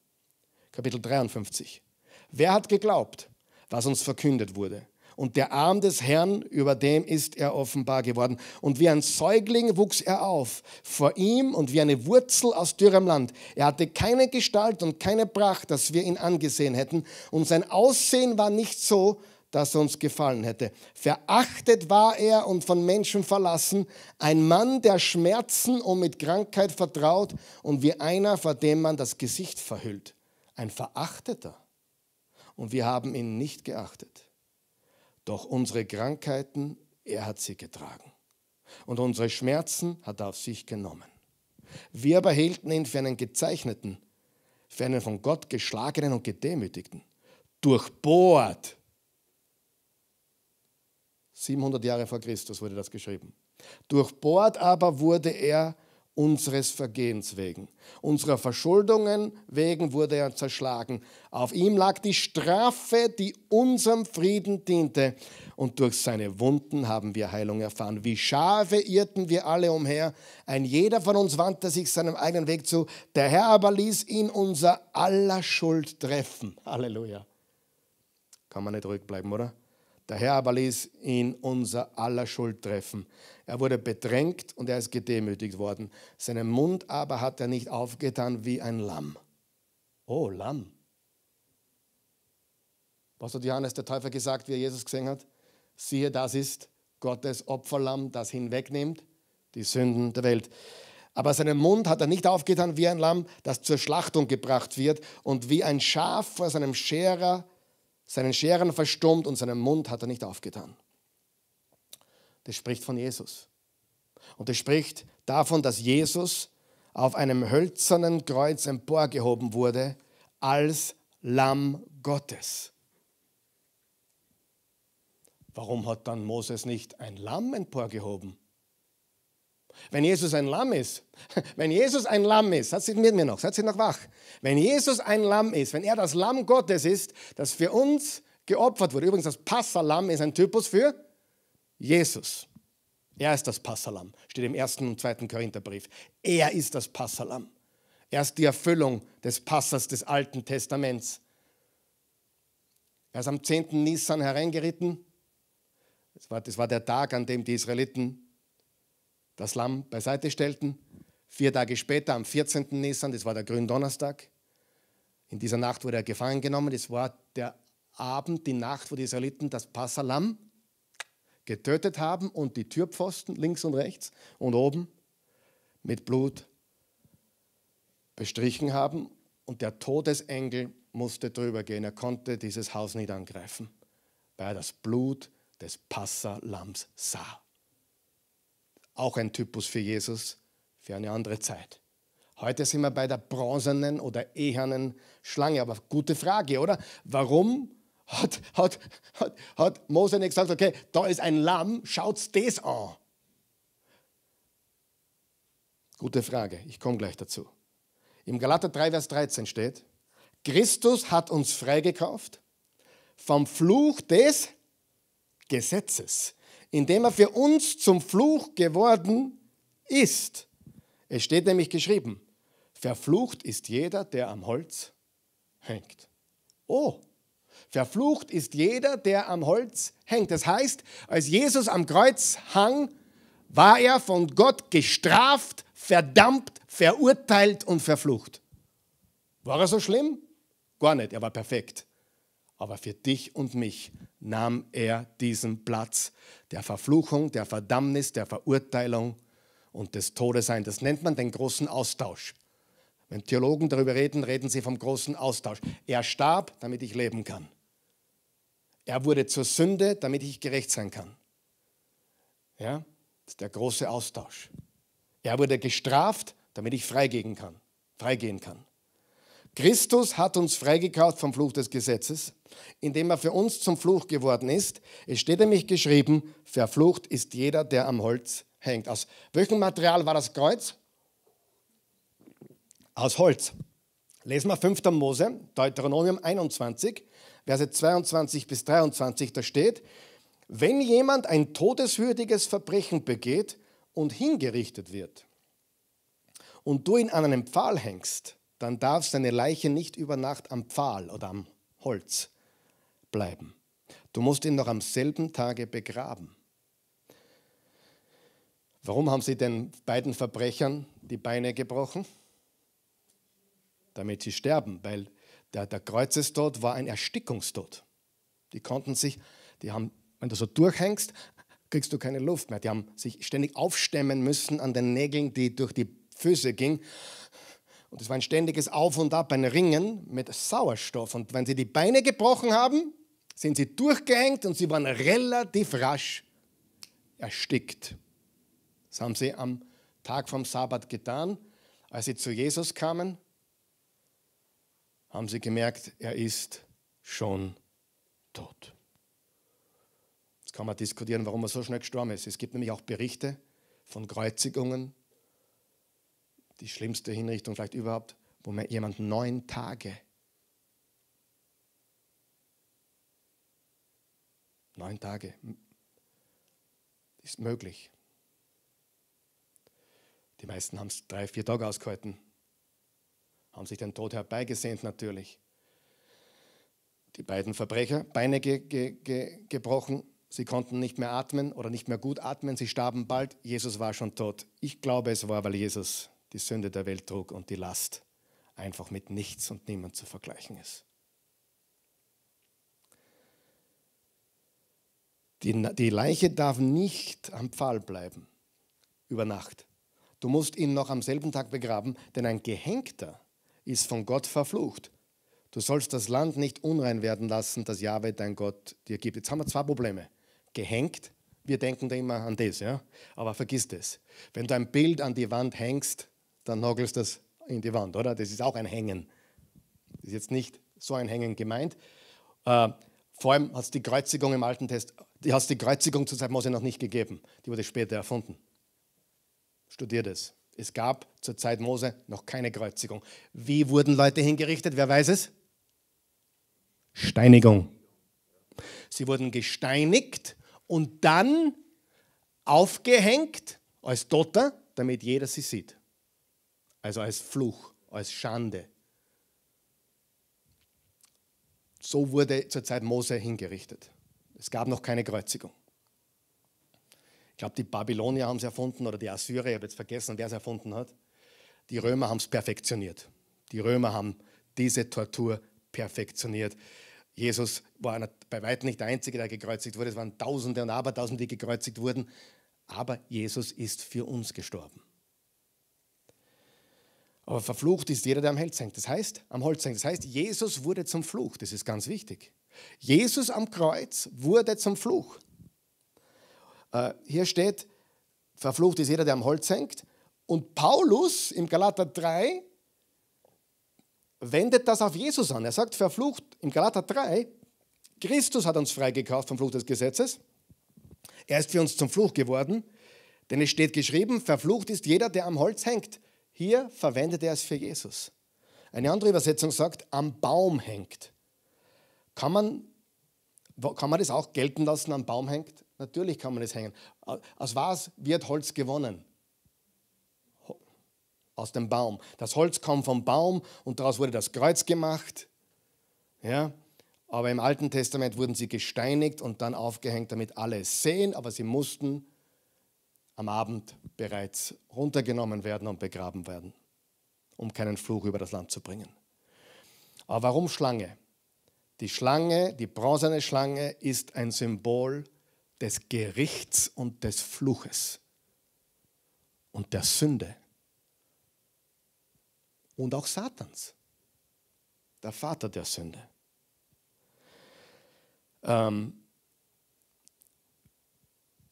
Kapitel 53. Wer hat geglaubt, was uns verkündet wurde? Und der Arm des Herrn, über dem ist er offenbar geworden. Und wie ein Säugling wuchs er auf vor ihm und wie eine Wurzel aus dürrem Land. Er hatte keine Gestalt und keine Pracht, dass wir ihn angesehen hätten. Und sein Aussehen war nicht so, dass er uns gefallen hätte. Verachtet war er und von Menschen verlassen, ein Mann, der Schmerzen und mit Krankheit vertraut und wie einer, vor dem man das Gesicht verhüllt ein Verachteter. Und wir haben ihn nicht geachtet. Doch unsere Krankheiten, er hat sie getragen. Und unsere Schmerzen hat er auf sich genommen. Wir aber hielten ihn für einen gezeichneten, für einen von Gott geschlagenen und gedemütigten, durchbohrt. 700 Jahre vor Christus wurde das geschrieben. Durchbohrt aber wurde er unseres Vergehens wegen. Unserer Verschuldungen wegen wurde er zerschlagen. Auf ihm lag die Strafe, die unserem Frieden diente. Und durch seine Wunden haben wir Heilung erfahren. Wie Schafe irrten wir alle umher. Ein jeder von uns wandte sich seinem eigenen Weg zu. Der Herr aber ließ ihn unser aller Schuld treffen. Halleluja. Kann man nicht ruhig bleiben, oder? Der Herr aber ließ ihn unser aller Schuld treffen. Er wurde bedrängt und er ist gedemütigt worden. Seinen Mund aber hat er nicht aufgetan wie ein Lamm. Oh, Lamm. Was hat Johannes der Täufer gesagt, wie er Jesus gesehen hat? Siehe, das ist Gottes Opferlamm, das hinwegnimmt die Sünden der Welt. Aber seinen Mund hat er nicht aufgetan wie ein Lamm, das zur Schlachtung gebracht wird und wie ein Schaf vor seinem Scherer seinen Scheren verstummt und seinen Mund hat er nicht aufgetan. Das spricht von Jesus. Und das spricht davon, dass Jesus auf einem hölzernen Kreuz emporgehoben wurde als Lamm Gottes. Warum hat dann Moses nicht ein Lamm emporgehoben? Wenn Jesus ein Lamm ist, wenn Jesus ein Lamm ist, seid mit mir noch, seid sie noch wach. Wenn Jesus ein Lamm ist, wenn er das Lamm Gottes ist, das für uns geopfert wurde. Übrigens, das Passalamm ist ein Typus für Jesus. Er ist das Passalam, steht im ersten und zweiten Korintherbrief. Er ist das Passalam. Er ist die Erfüllung des Passers des Alten Testaments. Er ist am 10. Nissan hereingeritten. Das war, das war der Tag, an dem die Israeliten das Lamm beiseite stellten. Vier Tage später, am 14. Nissan, das war der Gründonnerstag, in dieser Nacht wurde er gefangen genommen. Das war der Abend, die Nacht, wo die Israeliten das Passalam getötet haben und die Türpfosten links und rechts und oben mit Blut bestrichen haben. Und der Todesengel musste drüber gehen. Er konnte dieses Haus nicht angreifen, weil er das Blut des Passalams sah. Auch ein Typus für Jesus für eine andere Zeit. Heute sind wir bei der bronzenen oder ehernen Schlange. Aber gute Frage, oder? Warum hat, hat, hat, hat Mose nicht gesagt, okay, da ist ein Lamm, schaut's das an? Gute Frage, ich komme gleich dazu. Im Galater 3, Vers 13 steht, Christus hat uns freigekauft vom Fluch des Gesetzes indem er für uns zum Fluch geworden ist. Es steht nämlich geschrieben, verflucht ist jeder, der am Holz hängt. Oh, verflucht ist jeder, der am Holz hängt. Das heißt, als Jesus am Kreuz hang, war er von Gott gestraft, verdammt, verurteilt und verflucht. War er so schlimm? Gar nicht, er war perfekt. Aber für dich und mich nahm er diesen Platz der Verfluchung, der Verdammnis, der Verurteilung und des Todes ein. Das nennt man den großen Austausch. Wenn Theologen darüber reden, reden sie vom großen Austausch. Er starb, damit ich leben kann. Er wurde zur Sünde, damit ich gerecht sein kann. Ja, das ist der große Austausch. Er wurde gestraft, damit ich freigehen kann. Freigehen kann. Christus hat uns freigekauft vom Fluch des Gesetzes, indem er für uns zum Fluch geworden ist. Es steht nämlich geschrieben, verflucht ist jeder, der am Holz hängt. Aus welchem Material war das Kreuz? Aus Holz. Lesen wir 5. Mose, Deuteronomium 21, Verse 22 bis 23, da steht, wenn jemand ein todeswürdiges Verbrechen begeht und hingerichtet wird und du ihn an einem Pfahl hängst, dann darf seine Leiche nicht über Nacht am Pfahl oder am Holz bleiben. Du musst ihn noch am selben Tage begraben. Warum haben sie den beiden Verbrechern die Beine gebrochen? Damit sie sterben, weil der, der Kreuzestod war ein Erstickungstod. Die konnten sich, die haben, wenn du so durchhängst, kriegst du keine Luft mehr. Die haben sich ständig aufstemmen müssen an den Nägeln, die durch die Füße gingen. Und es war ein ständiges Auf und Ab, ein Ringen mit Sauerstoff. Und wenn sie die Beine gebrochen haben, sind sie durchgehängt und sie waren relativ rasch erstickt. Das haben sie am Tag vom Sabbat getan. Als sie zu Jesus kamen, haben sie gemerkt, er ist schon tot. Jetzt kann man diskutieren, warum er so schnell gestorben ist. Es gibt nämlich auch Berichte von Kreuzigungen, die schlimmste Hinrichtung vielleicht überhaupt, wo man jemanden neun Tage, neun Tage ist möglich. Die meisten haben es drei, vier Tage ausgehalten, haben sich den Tod herbeigesehnt natürlich. Die beiden Verbrecher, Beine ge ge ge gebrochen, sie konnten nicht mehr atmen oder nicht mehr gut atmen, sie starben bald, Jesus war schon tot. Ich glaube, es war, weil Jesus die Sünde der Welt trug und die Last einfach mit nichts und niemand zu vergleichen ist. Die, die Leiche darf nicht am Pfahl bleiben, über Nacht. Du musst ihn noch am selben Tag begraben, denn ein Gehängter ist von Gott verflucht. Du sollst das Land nicht unrein werden lassen, das Jahwe, dein Gott, dir gibt. Jetzt haben wir zwei Probleme. Gehängt, wir denken da immer an das, ja? aber vergiss das. Wenn du ein Bild an die Wand hängst, dann nagelst das in die Wand, oder? Das ist auch ein Hängen. Das ist jetzt nicht so ein Hängen gemeint. Äh, vor allem hat es die Kreuzigung im Alten Test, die hat die Kreuzigung zur Zeit Mose noch nicht gegeben. Die wurde später erfunden. Studiert es. Es gab zur Zeit Mose noch keine Kreuzigung. Wie wurden Leute hingerichtet? Wer weiß es? Steinigung. Sie wurden gesteinigt und dann aufgehängt als Toter, damit jeder sie sieht also als Fluch, als Schande. So wurde zur Zeit Mose hingerichtet. Es gab noch keine Kreuzigung. Ich glaube, die Babylonier haben es erfunden oder die Assyrer, ich habe jetzt vergessen, wer es erfunden hat. Die Römer haben es perfektioniert. Die Römer haben diese Tortur perfektioniert. Jesus war bei weitem nicht der Einzige, der gekreuzigt wurde. Es waren Tausende und Abertausende, die gekreuzigt wurden. Aber Jesus ist für uns gestorben. Aber verflucht ist jeder, der am Holz hängt. Das heißt, am Holz hängt. Das heißt, Jesus wurde zum Fluch. Das ist ganz wichtig. Jesus am Kreuz wurde zum Fluch. Äh, hier steht, verflucht ist jeder, der am Holz hängt. Und Paulus im Galater 3 wendet das auf Jesus an. Er sagt, verflucht im Galater 3, Christus hat uns freigekauft vom Fluch des Gesetzes. Er ist für uns zum Fluch geworden, denn es steht geschrieben, verflucht ist jeder, der am Holz hängt. Hier verwendet er es für Jesus. Eine andere Übersetzung sagt, am Baum hängt. Kann man, kann man das auch gelten lassen, am Baum hängt? Natürlich kann man das hängen. Aus was wird Holz gewonnen? Aus dem Baum. Das Holz kam vom Baum und daraus wurde das Kreuz gemacht. Ja? Aber im Alten Testament wurden sie gesteinigt und dann aufgehängt, damit alle es sehen, aber sie mussten am Abend bereits runtergenommen werden und begraben werden, um keinen Fluch über das Land zu bringen. Aber warum Schlange? Die Schlange, die bronzene Schlange, ist ein Symbol des Gerichts und des Fluches und der Sünde und auch Satans, der Vater der Sünde. Ähm,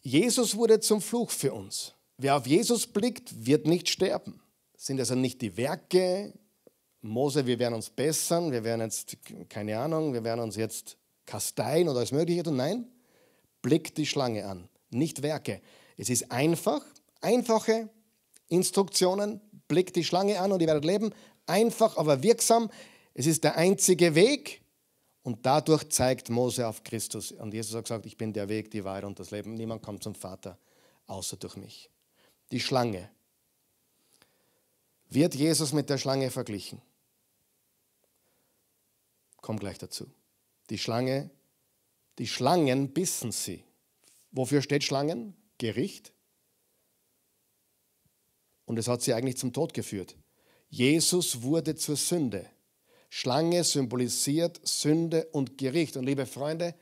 Jesus wurde zum Fluch für uns. Wer auf Jesus blickt, wird nicht sterben. Das sind also nicht die Werke, Mose, wir werden uns bessern, wir werden jetzt, keine Ahnung, wir werden uns jetzt kasteien oder alles Mögliche tun. Nein, blickt die Schlange an, nicht Werke. Es ist einfach, einfache Instruktionen, blickt die Schlange an und ihr werdet leben. Einfach, aber wirksam. Es ist der einzige Weg, und dadurch zeigt Mose auf Christus. Und Jesus hat gesagt, ich bin der Weg, die Wahrheit und das Leben. Niemand kommt zum Vater außer durch mich. Die Schlange. Wird Jesus mit der Schlange verglichen? Komm gleich dazu. Die Schlange, die Schlangen bissen sie. Wofür steht Schlangen? Gericht. Und es hat sie eigentlich zum Tod geführt. Jesus wurde zur Sünde. Schlange symbolisiert Sünde und Gericht. Und liebe Freunde,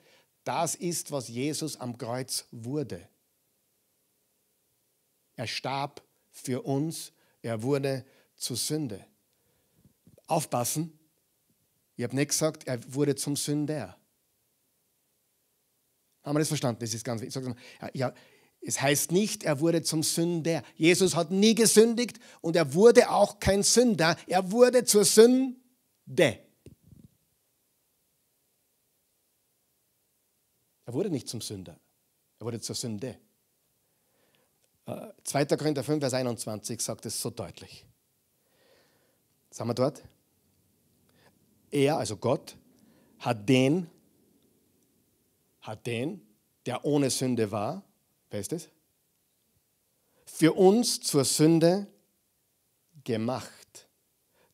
das ist, was Jesus am Kreuz wurde. Er starb für uns, er wurde zur Sünde. Aufpassen, ich habe nicht gesagt, er wurde zum Sünder. Haben wir das verstanden? Das ist ganz wichtig. Ja, es heißt nicht, er wurde zum Sünder. Jesus hat nie gesündigt und er wurde auch kein Sünder. Er wurde zur Sünde Be. Er wurde nicht zum Sünder, er wurde zur Sünde. 2. Äh, Korinther 5, Vers 21 sagt es so deutlich. Sind wir dort? Er, also Gott, hat den, hat den, der ohne Sünde war, wer ist es? Für uns zur Sünde gemacht,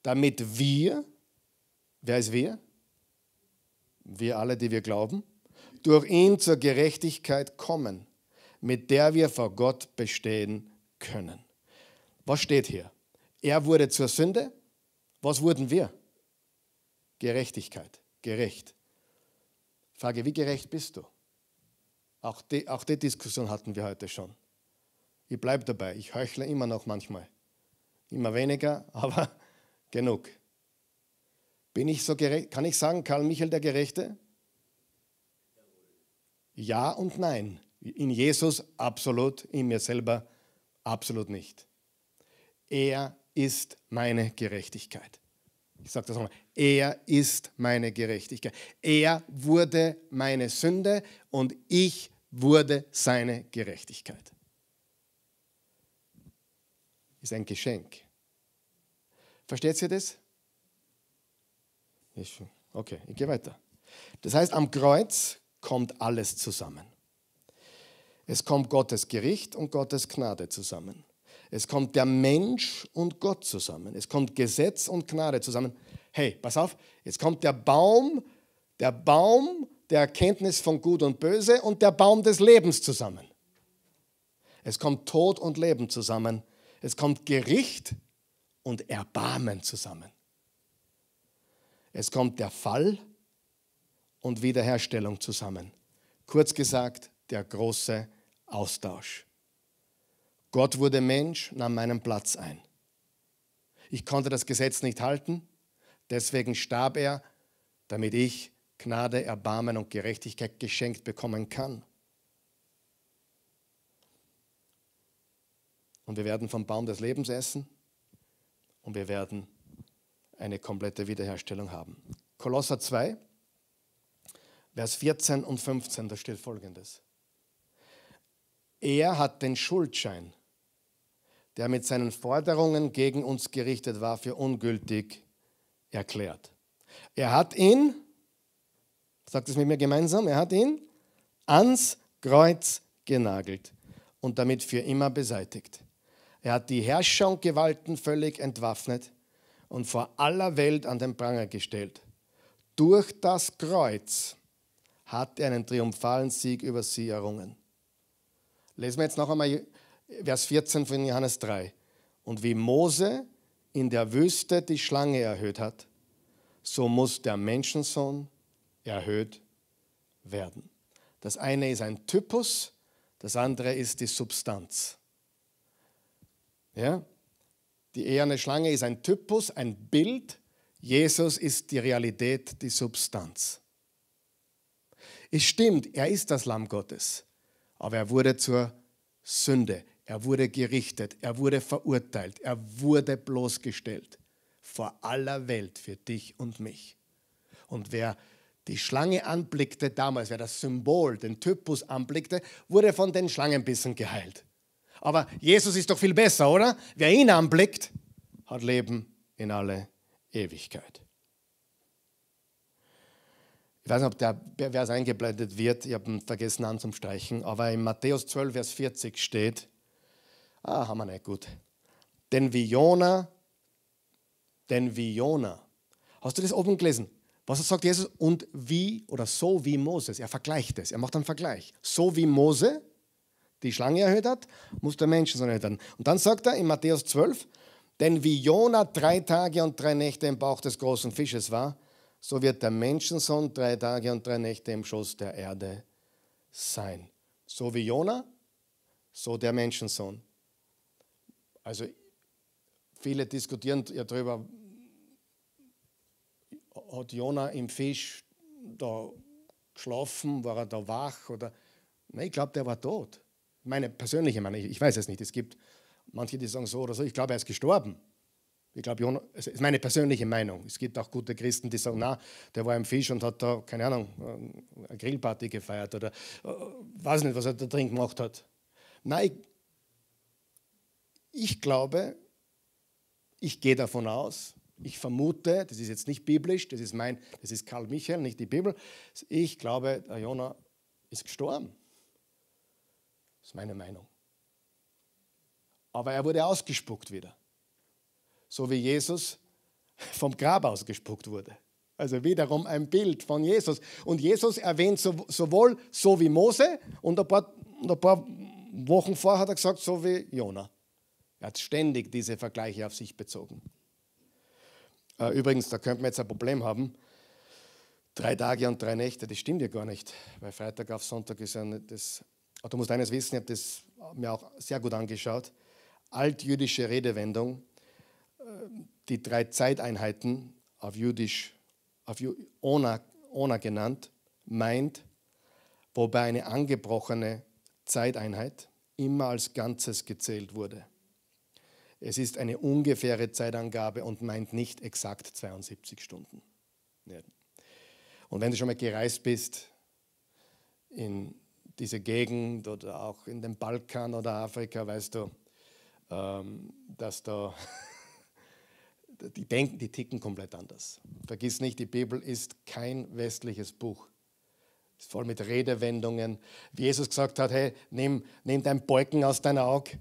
damit wir Wer ist wir? Wir alle, die wir glauben. Durch ihn zur Gerechtigkeit kommen, mit der wir vor Gott bestehen können. Was steht hier? Er wurde zur Sünde. Was wurden wir? Gerechtigkeit, gerecht. Frage, wie gerecht bist du? Auch die, auch die Diskussion hatten wir heute schon. Ich bleibe dabei, ich heuchle immer noch manchmal. Immer weniger, aber genug. Bin ich so gerecht? Kann ich sagen, Karl Michael der Gerechte? Ja und nein. In Jesus absolut, in mir selber absolut nicht. Er ist meine Gerechtigkeit. Ich sage das nochmal. Er ist meine Gerechtigkeit. Er wurde meine Sünde und ich wurde seine Gerechtigkeit. Ist ein Geschenk. Versteht ihr das? Okay, ich gehe weiter. Das heißt, am Kreuz kommt alles zusammen. Es kommt Gottes Gericht und Gottes Gnade zusammen. Es kommt der Mensch und Gott zusammen. Es kommt Gesetz und Gnade zusammen. Hey, pass auf, jetzt kommt der Baum, der Baum der Erkenntnis von Gut und Böse und der Baum des Lebens zusammen. Es kommt Tod und Leben zusammen. Es kommt Gericht und Erbarmen zusammen. Es kommt der Fall und Wiederherstellung zusammen. Kurz gesagt, der große Austausch. Gott wurde Mensch, nahm meinen Platz ein. Ich konnte das Gesetz nicht halten, deswegen starb er, damit ich Gnade, Erbarmen und Gerechtigkeit geschenkt bekommen kann. Und wir werden vom Baum des Lebens essen und wir werden eine komplette Wiederherstellung haben. Kolosser 2, Vers 14 und 15, da steht folgendes. Er hat den Schuldschein, der mit seinen Forderungen gegen uns gerichtet war, für ungültig erklärt. Er hat ihn, sagt es mit mir gemeinsam, er hat ihn ans Kreuz genagelt und damit für immer beseitigt. Er hat die Herrscher und Gewalten völlig entwaffnet und vor aller Welt an den Pranger gestellt. Durch das Kreuz hat er einen triumphalen Sieg über sie errungen. Lesen wir jetzt noch einmal Vers 14 von Johannes 3. Und wie Mose in der Wüste die Schlange erhöht hat, so muss der Menschensohn erhöht werden. Das eine ist ein Typus, das andere ist die Substanz. Ja? Die eherne Schlange ist ein Typus, ein Bild. Jesus ist die Realität, die Substanz. Es stimmt, er ist das Lamm Gottes, aber er wurde zur Sünde, er wurde gerichtet, er wurde verurteilt, er wurde bloßgestellt vor aller Welt für dich und mich. Und wer die Schlange anblickte damals, wer das Symbol, den Typus anblickte, wurde von den Schlangenbissen geheilt. Aber Jesus ist doch viel besser, oder? Wer ihn anblickt, hat Leben in alle Ewigkeit. Ich weiß nicht, ob der Vers eingeblendet wird, ich habe ihn vergessen anzustreichen, aber in Matthäus 12, Vers 40 steht, ah, haben wir nicht gut. Denn wie Jona, denn wie Jona. Hast du das oben gelesen? Was sagt Jesus? Und wie oder so wie Moses. Er vergleicht es, er macht einen Vergleich. So wie Mose die Schlange erhöht hat, muss der Menschensohn erhöht werden. Und dann sagt er in Matthäus 12, denn wie Jona drei Tage und drei Nächte im Bauch des großen Fisches war, so wird der Menschensohn drei Tage und drei Nächte im Schoß der Erde sein. So wie Jona, so der Menschensohn. Also viele diskutieren ja darüber, hat Jona im Fisch da geschlafen, war er da wach oder... Nein, ich glaube, der war tot meine persönliche Meinung, ich, ich weiß es nicht, es gibt manche, die sagen so oder so, ich glaube, er ist gestorben. Ich glaube, es ist meine persönliche Meinung. Es gibt auch gute Christen, die sagen, na, der war im Fisch und hat da, keine Ahnung, äh, eine Grillparty gefeiert oder äh, weiß nicht, was er da drin gemacht hat. Nein, ich, ich glaube, ich gehe davon aus, ich vermute, das ist jetzt nicht biblisch, das ist mein, das ist Karl Michael, nicht die Bibel. Ich glaube, der Jonah ist gestorben. Das ist meine Meinung. Aber er wurde ausgespuckt wieder. So wie Jesus vom Grab ausgespuckt wurde. Also wiederum ein Bild von Jesus. Und Jesus erwähnt sowohl so wie Mose und ein paar, ein paar Wochen vorher hat er gesagt, so wie Jona. Er hat ständig diese Vergleiche auf sich bezogen. Äh, übrigens, da könnten wir jetzt ein Problem haben. Drei Tage und drei Nächte, das stimmt ja gar nicht, weil Freitag auf Sonntag ist ja nicht das und du musst eines wissen, ich habe das äh, mir auch sehr gut angeschaut. Altjüdische Redewendung, äh, die drei Zeiteinheiten auf Jüdisch, auf Ju Ona, Ona genannt, meint, wobei eine angebrochene Zeiteinheit immer als Ganzes gezählt wurde. Es ist eine ungefähre Zeitangabe und meint nicht exakt 72 Stunden. Und wenn du schon mal gereist bist in diese Gegend oder auch in den Balkan oder Afrika, weißt du, ähm, dass da die denken, die ticken komplett anders. Vergiss nicht, die Bibel ist kein westliches Buch. Ist voll mit Redewendungen. Wie Jesus gesagt hat, hey, nimm, nimm dein Balken aus deinem Auge.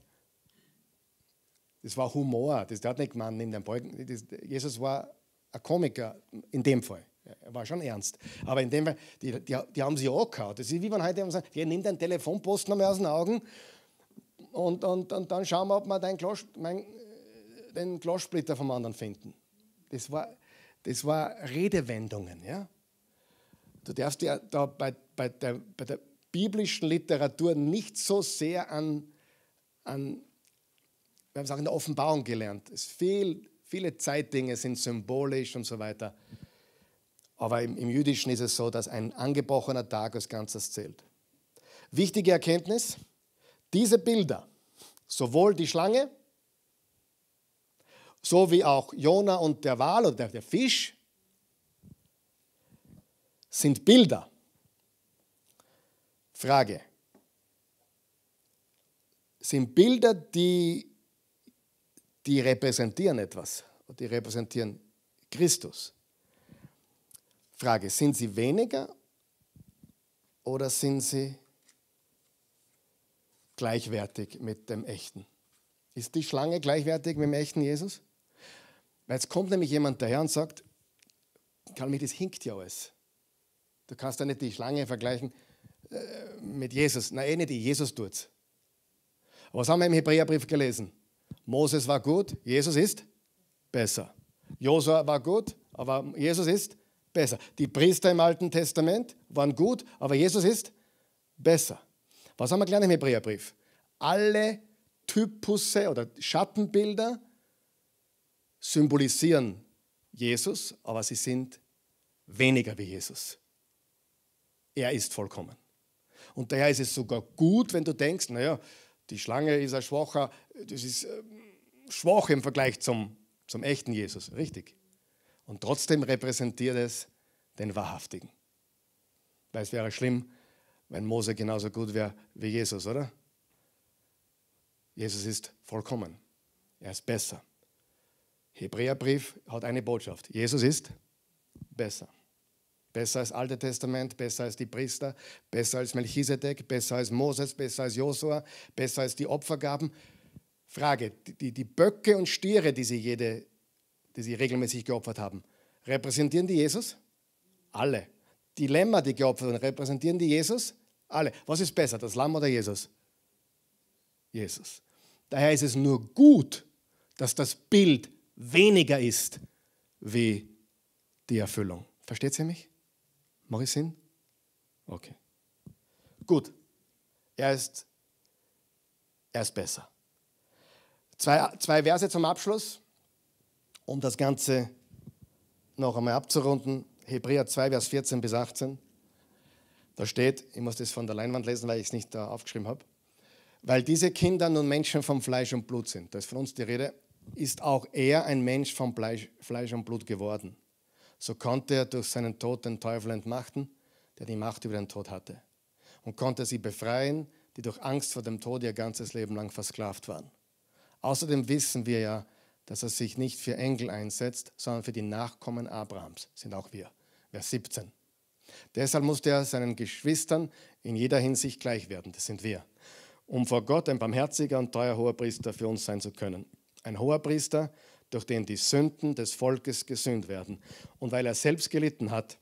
Das war Humor. Das hat nicht gemeint, nimm dein Balken. Jesus war ein Komiker in dem Fall. War schon ernst. Aber in dem Fall, die, die, die haben sie angehauen. Das ist wie man heute sagt, ja, nimm deinen Telefonposten einmal aus den Augen und, und, und dann schauen wir, ob wir deinen Klosch, mein, äh, den Glossplitter vom anderen finden. Das war, das war Redewendungen. Ja? Du darfst ja da bei, bei, der, bei der biblischen Literatur nicht so sehr an, an wir haben es auch in der Offenbarung gelernt, es viel, viele Zeitdinge sind symbolisch und so weiter. Aber im, im Jüdischen ist es so, dass ein angebrochener Tag als Ganzes zählt. Wichtige Erkenntnis, diese Bilder, sowohl die Schlange, so wie auch Jona und der Wal oder der Fisch, sind Bilder. Frage. Sind Bilder, die, die repräsentieren etwas, die repräsentieren Christus. Frage, sind sie weniger oder sind sie gleichwertig mit dem echten? Ist die Schlange gleichwertig mit dem echten Jesus? Weil jetzt kommt nämlich jemand daher und sagt, Karl mich, das hinkt ja alles. Du kannst ja nicht die Schlange vergleichen äh, mit Jesus. Na eh nicht, Jesus tut's. Aber was haben wir im Hebräerbrief gelesen? Moses war gut, Jesus ist besser. Josua war gut, aber Jesus ist besser besser. Die Priester im Alten Testament waren gut, aber Jesus ist besser. Was haben wir gelernt im Hebräerbrief? Alle Typusse oder Schattenbilder symbolisieren Jesus, aber sie sind weniger wie Jesus. Er ist vollkommen. Und daher ist es sogar gut, wenn du denkst, naja, die Schlange ist ein schwacher, das ist ähm, schwach im Vergleich zum, zum echten Jesus. Richtig. Und trotzdem repräsentiert es den Wahrhaftigen. Weil es wäre schlimm, wenn Mose genauso gut wäre wie Jesus, oder? Jesus ist vollkommen. Er ist besser. Hebräerbrief hat eine Botschaft. Jesus ist besser. Besser als Alte Testament, besser als die Priester, besser als Melchisedek, besser als Moses, besser als Josua, besser als die Opfergaben. Frage, die, die Böcke und Stiere, die sie jede die sie regelmäßig geopfert haben. Repräsentieren die Jesus? Alle. Die Lämmer, die geopfert wurden, repräsentieren die Jesus? Alle. Was ist besser, das Lamm oder Jesus? Jesus. Daher ist es nur gut, dass das Bild weniger ist wie die Erfüllung. Versteht ihr mich? Mache ich Sinn? Okay. Gut. Er ist, er ist besser. Zwei, zwei Verse zum Abschluss. Um das Ganze noch einmal abzurunden, Hebräer 2, Vers 14 bis 18. Da steht, ich muss das von der Leinwand lesen, weil ich es nicht da aufgeschrieben habe. Weil diese Kinder nun Menschen vom Fleisch und Blut sind, das ist von uns die Rede, ist auch er ein Mensch vom Fleisch, Fleisch und Blut geworden. So konnte er durch seinen Tod den Teufel entmachten, der die Macht über den Tod hatte. Und konnte sie befreien, die durch Angst vor dem Tod ihr ganzes Leben lang versklavt waren. Außerdem wissen wir ja, dass er sich nicht für Engel einsetzt, sondern für die Nachkommen Abrahams, sind auch wir. Vers 17. Deshalb musste er seinen Geschwistern in jeder Hinsicht gleich werden, das sind wir, um vor Gott ein barmherziger und treuer Hoherpriester für uns sein zu können. Ein Hoherpriester, durch den die Sünden des Volkes gesühnt werden. Und weil er selbst gelitten hat,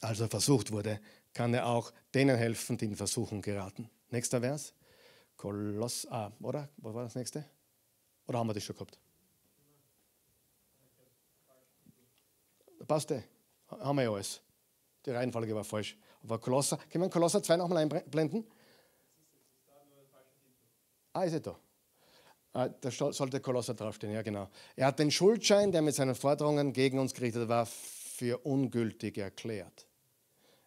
als er versucht wurde, kann er auch denen helfen, die in Versuchung geraten. Nächster Vers. Koloss, ah, oder? Was war das nächste? Oder haben wir das schon gehabt? Passte, eh. haben wir ja alles. Die Reihenfolge war falsch. Aber Kolosser, können wir Kolosser 2 nochmal einblenden? Ah, ist er da. Ah, da sollte Kolosser draufstehen, ja genau. Er hat den Schuldschein, der mit seinen Forderungen gegen uns gerichtet war, für ungültig erklärt.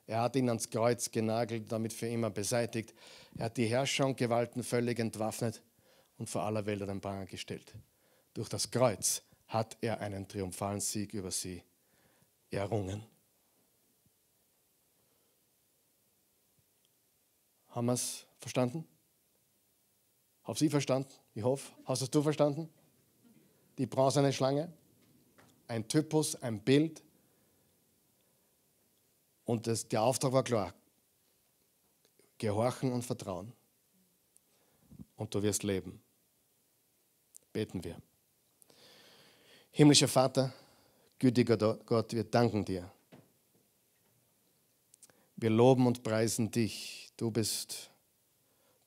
Er hat ihn ans Kreuz genagelt, damit für immer beseitigt. Er hat die Herrscher und Gewalten völlig entwaffnet und vor aller Welt an den Pranger gestellt. Durch das Kreuz hat er einen triumphalen Sieg über sie errungen. Haben wir es verstanden? Haben Sie verstanden? Ich hoffe. Hast es du verstanden? Die bronzene Schlange, ein Typus, ein Bild. Und das, der Auftrag war klar. Gehorchen und vertrauen. Und du wirst leben. Beten wir. Himmlischer Vater, Gütiger Gott, wir danken dir. Wir loben und preisen dich. Du bist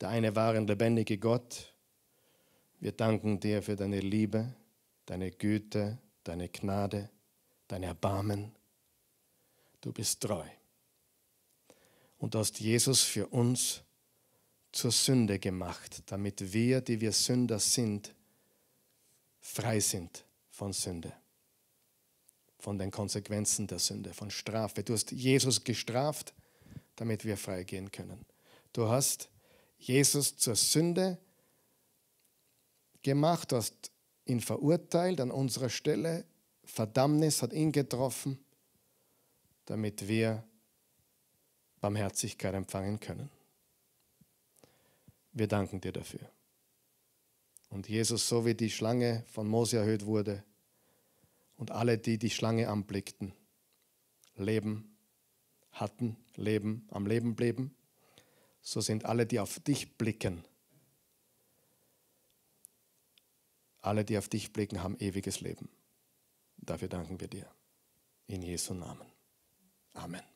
der eine wahre und lebendige Gott. Wir danken dir für deine Liebe, deine Güte, deine Gnade, dein Erbarmen. Du bist treu. Und du hast Jesus für uns zur Sünde gemacht, damit wir, die wir Sünder sind, frei sind von Sünde von den Konsequenzen der Sünde, von Strafe. Du hast Jesus gestraft, damit wir freigehen können. Du hast Jesus zur Sünde gemacht, du hast ihn verurteilt an unserer Stelle. Verdammnis hat ihn getroffen, damit wir Barmherzigkeit empfangen können. Wir danken dir dafür. Und Jesus, so wie die Schlange von Mose erhöht wurde, und alle, die die Schlange anblickten, Leben hatten, Leben am Leben blieben, so sind alle, die auf dich blicken, alle, die auf dich blicken, haben ewiges Leben. Dafür danken wir dir. In Jesu Namen. Amen.